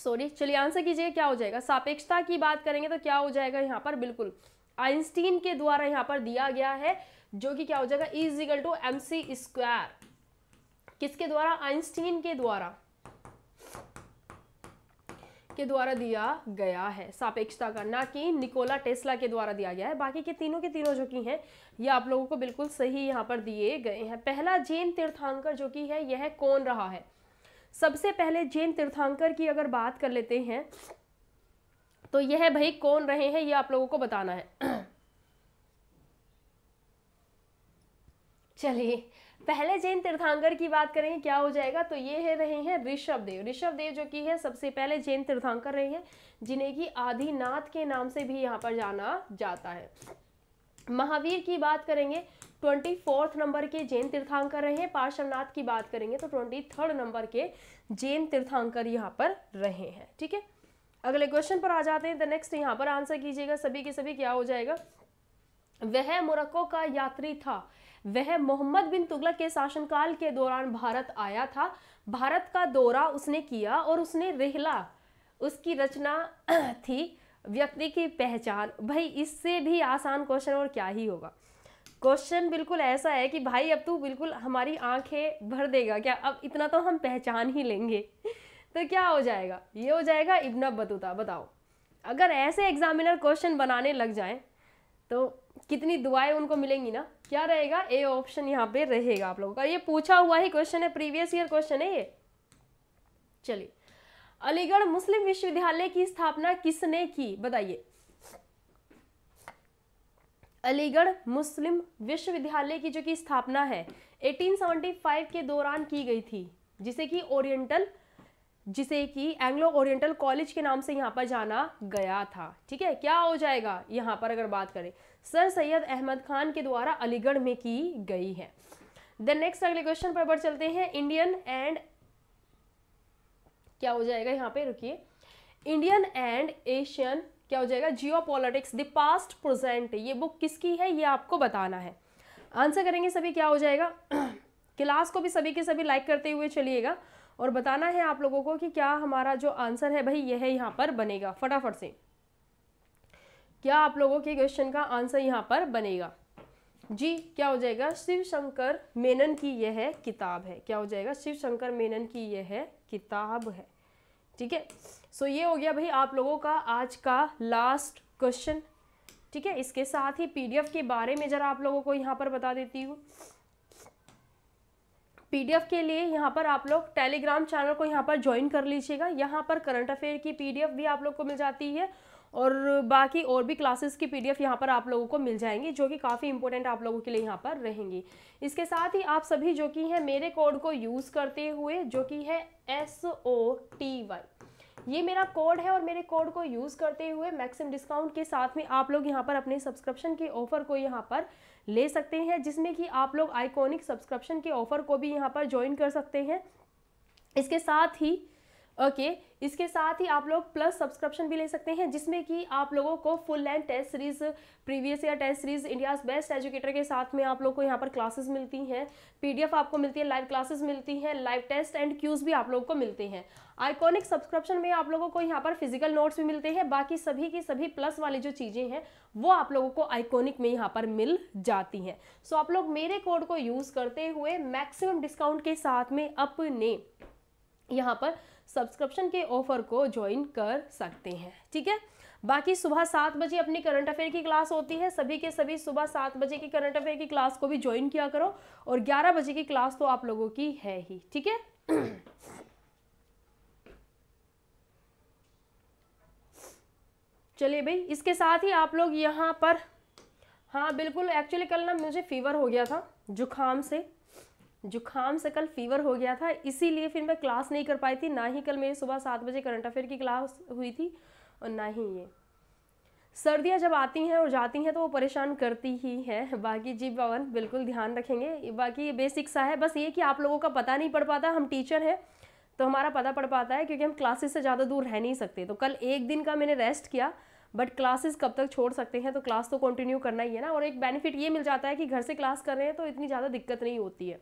सॉरी चलिए आंसर कीजिए क्या हो जाएगा सापेक्षता की बात करेंगे तो क्या हो जाएगा यहाँ पर बिल्कुल आइंस्टीन के द्वारा यहाँ पर दिया गया है जो कि क्या हो जाएगा is equal to m c square किसके द्वारा आइंस्टीन के द्वारा के द्वारा दिया गया है सापेक्षता का ना कि निकोला टेस्ला के द्वारा दिया गया है बाकी के तीनों के तीनों जो कि हैं ये आप लोगों को बिल्कुल सही यहाँ पर दिए गए हैं पहला जैन तीर्थांकर जो कि है यह कौन रहा है सबसे पहले जैन तीर्थांकर की अगर बात कर लेते हैं तो यह भाई कौन रहे हैं ये आप लोगों को बताना है चलिए पहले जैन तीर्थांकर की बात करेंगे क्या हो जाएगा तो ये है रहे हैं ऋषभ देव ऋषभ देव जो कि है सबसे पहले जैन तीर्थांकर रहे हैं जिन्हें की आदिनाथ के नाम से भी यहाँ पर जाना जाता है महावीर की बात करेंगे ट्वेंटी फोर्थ नंबर के जैन तीर्थांकर रहे हैं पार्श्वनाथ की बात करेंगे तो ट्वेंटी थर्ड नंबर के जैन तीर्थांकर यहाँ पर रहे हैं ठीक है अगले क्वेश्चन पर आ जाते हैं द नेक्स्ट यहाँ पर आंसर कीजिएगा सभी के सभी क्या हो जाएगा वह मुरक्को का यात्री था वह मोहम्मद बिन तुगलक के शासनकाल के दौरान भारत आया था भारत का दौरा उसने किया और उसने रेहला उसकी रचना थी व्यक्ति की पहचान भाई इससे भी आसान क्वेश्चन और क्या ही होगा क्वेश्चन बिल्कुल ऐसा है कि भाई अब तू बिल्कुल हमारी आंखें भर देगा क्या अब इतना तो हम पहचान ही लेंगे तो क्या हो जाएगा ये हो जाएगा इब्ना बतूता बताओ अगर ऐसे एग्जामिनर क्वेश्चन बनाने लग जाएं तो कितनी दुआएं उनको मिलेंगी ना क्या रहेगा ए ऑप्शन यहाँ पे रहेगा आप लोगों का ये पूछा हुआ ही क्वेश्चन है प्रीवियस ईयर क्वेश्चन है ये चलिए अलीगढ़ मुस्लिम विश्वविद्यालय की स्थापना किसने की बताइए अलीगढ़ मुस्लिम विश्वविद्यालय की जो की स्थापना है 1875 के दौरान की गई थी जिसे कि ओरिएंटल जिसे कि एंग्लो ओरिएंटल कॉलेज के नाम से यहाँ पर जाना गया था ठीक है क्या हो जाएगा यहाँ पर अगर बात करें सर सैयद अहमद खान के द्वारा अलीगढ़ में की गई है देन नेक्स्ट अगले क्वेश्चन पर बढ़ चलते हैं इंडियन एंड क्या हो जाएगा यहाँ पे रुकिए इंडियन एंड एशियन क्या हो जाएगा जियो पॉलिटिक्स द पास्ट ये बुक किसकी है ये आपको बताना है आंसर करेंगे सभी क्या हो जाएगा क्लास को भी सभी के सभी लाइक करते हुए चलिएगा और बताना है आप लोगों को कि क्या हमारा जो आंसर है भाई यह है यहाँ पर बनेगा फटाफट से क्या आप लोगों के क्वेश्चन का आंसर यहाँ पर बनेगा जी क्या हो जाएगा शिव शंकर मेनन की यह है किताब है क्या हो जाएगा शिव शंकर मेनन की यह है किताब है ठीक है सो ये हो गया भाई आप लोगों का आज का लास्ट क्वेश्चन ठीक है इसके साथ ही पीडीएफ के बारे में जरा आप लोगों को यहाँ पर बता देती हूँ पीडीएफ के लिए यहाँ पर आप लोग टेलीग्राम चैनल को यहाँ पर ज्वाइन कर लीजिएगा यहाँ पर करंट अफेयर की पीडीएफ भी आप लोग को मिल जाती है और बाकी और भी क्लासेस की पीडीएफ यहाँ पर आप लोगों को मिल जाएंगी जो कि काफ़ी इंपॉर्टेंट आप लोगों के लिए यहाँ पर रहेंगी इसके साथ ही आप सभी जो कि है मेरे कोड को यूज़ करते हुए जो कि है एस ओ टी वाई ये मेरा कोड है और मेरे कोड को यूज़ करते हुए मैक्सिम डिस्काउंट के साथ में आप लोग यहाँ पर अपने सब्सक्रिप्शन के ऑफ़र को यहाँ पर ले सकते हैं जिसमें कि आप लोग आइकॉनिक सब्सक्रिप्शन के ऑफ़र को भी यहाँ पर ज्वाइन कर सकते हैं इसके साथ ही ओके okay, इसके साथ ही आप लोग प्लस सब्सक्रिप्शन भी ले सकते हैं जिसमें कि आप लोगों को full length test series previous year test series India's best educator के साथ में आप लोगों को यहाँ पर क्लासेस मिलती हैं पीडीएफ आपको मिलती है लाइव क्लासेस मिलती हैं लाइव टेस्ट एंड क्यूज भी आप लोगों को मिलते हैं आइकॉनिक सब्सक्रिप्शन में आप लोगों को यहाँ पर फिजिकल नोट्स भी मिलते हैं बाकी सभी की सभी प्लस वाली जो चीज़ें हैं वो आप लोगों को आइकॉनिक में यहाँ पर मिल जाती हैं सो आप लोग मेरे कोड को यूज़ करते हुए मैक्सिमम डिस्काउंट के साथ में अपने यहाँ पर सब्सक्रिप्शन के ऑफर को ज्वाइन कर सकते हैं ठीक है बाकी सुबह सात बजे अपनी करंट अफेयर की क्लास होती है सभी के सभी सुबह सात बजे की करंट अफेयर की क्लास को भी ज्वाइन किया करो और ग्यारह बजे की क्लास तो आप लोगों की है ही ठीक है चलिए भाई इसके साथ ही आप लोग यहाँ पर हाँ बिल्कुल एक्चुअली कल ना मुझे फीवर हो गया था जुखाम से जुखाम कल फीवर हो गया था इसीलिए फिर मैं क्लास नहीं कर पाई थी ना ही कल मेरी सुबह सात बजे करंट अफेयर की क्लास हुई थी और ना ही ये सर्दियाँ जब आती हैं और जाती हैं तो वो परेशान करती ही हैं बाकी जी पवन बिल्कुल ध्यान रखेंगे बाकी ये बेसिक सा है बस ये कि आप लोगों का पता नहीं पड़ पाता हम टीचर हैं तो हमारा पता पड़ पाता है क्योंकि हम क्लासेस से ज़्यादा दूर रह नहीं सकते तो कल एक दिन का मैंने रेस्ट किया बट क्लासेस कब तक छोड़ सकते हैं तो क्लास तो कंटिन्यू करना ही है ना और एक बेनिफिट ये मिल जाता है कि घर से क्लास कर रहे हैं तो इतनी ज़्यादा दिक्कत नहीं होती है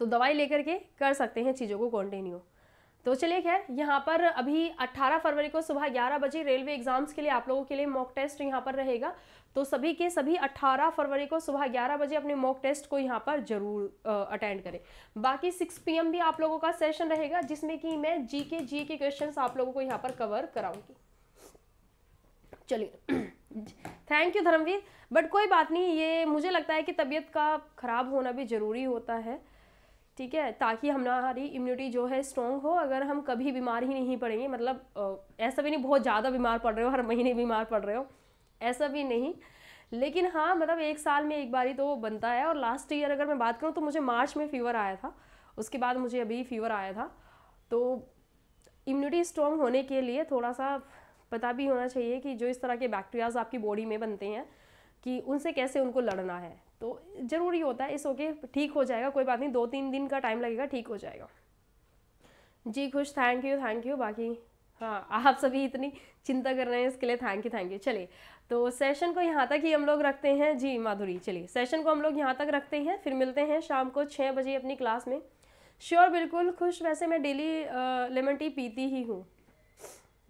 तो दवाई लेकर के कर सकते हैं चीज़ों को कंटिन्यू तो चलिए खैर यहाँ पर अभी 18 फरवरी को सुबह 11 बजे रेलवे एग्जाम्स के लिए आप लोगों के लिए मॉक टेस्ट यहाँ पर रहेगा तो सभी के सभी 18 फरवरी को सुबह 11 बजे अपने मॉक टेस्ट को यहाँ पर जरूर अटेंड करें बाकी 6 पीएम भी आप लोगों का सेशन रहेगा जिसमें कि मैं जी के जी के क्वेश्चन आप लोगों को यहाँ पर कवर कराऊंगी चलिए थैंक यू धर्मवीर बट कोई बात नहीं ये मुझे लगता है कि तबीयत का खराब होना भी ज़रूरी होता है ठीक है ताकि हमारी इम्यूनिटी जो है स्ट्रॉन्ग हो अगर हम कभी बीमार ही नहीं पड़ेंगे मतलब ऐसा भी नहीं बहुत ज़्यादा बीमार पड़ रहे हो हर महीने बीमार पड़ रहे हो ऐसा भी नहीं लेकिन हाँ मतलब एक साल में एक बार ही तो वो बनता है और लास्ट ईयर अगर मैं बात करूँ तो मुझे मार्च में फ़ीवर आया था उसके बाद मुझे अभी फ़ीवर आया था तो इम्यूनिटी स्ट्रॉन्ग होने के लिए थोड़ा सा पता भी होना चाहिए कि जो इस तरह के बैक्टीरियाज आपकी बॉडी में बनते हैं कि उनसे कैसे उनको लड़ना है तो ज़रूरी होता है इस ओके ठीक हो जाएगा कोई बात नहीं दो तीन दिन का टाइम लगेगा ठीक हो जाएगा जी खुश थैंक यू थैंक यू बाकी हाँ आप सभी इतनी चिंता कर रहे हैं इसके लिए थैंक यू थैंक यू चलिए तो सेशन को यहाँ तक ही हम लोग रखते हैं जी माधुरी चलिए सेशन को हम लोग यहाँ तक रखते हैं फिर मिलते हैं शाम को छः बजे अपनी क्लास में श्योर बिल्कुल खुश वैसे मैं डेली लेमन टी पीती ही हूँ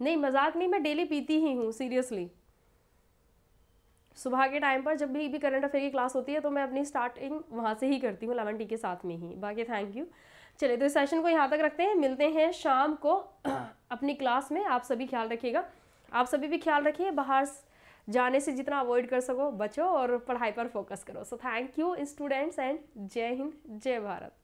नहीं मजाक नहीं मैं डेली पीती ही हूँ सीरियसली सुबह के टाइम पर जब भी भी करंट अफेयर की क्लास होती है तो मैं अपनी स्टार्टिंग वहाँ से ही करती हूँ लेवन टी के साथ में ही बाकी थैंक यू चलिए तो इस सेशन को यहाँ तक रखते हैं मिलते हैं शाम को अपनी क्लास में आप सभी ख्याल रखिएगा आप सभी भी ख्याल रखिए बाहर जाने से जितना अवॉइड कर सको बचो और पढ़ाई पर फोकस करो so thank you students and जय हिंद जय भारत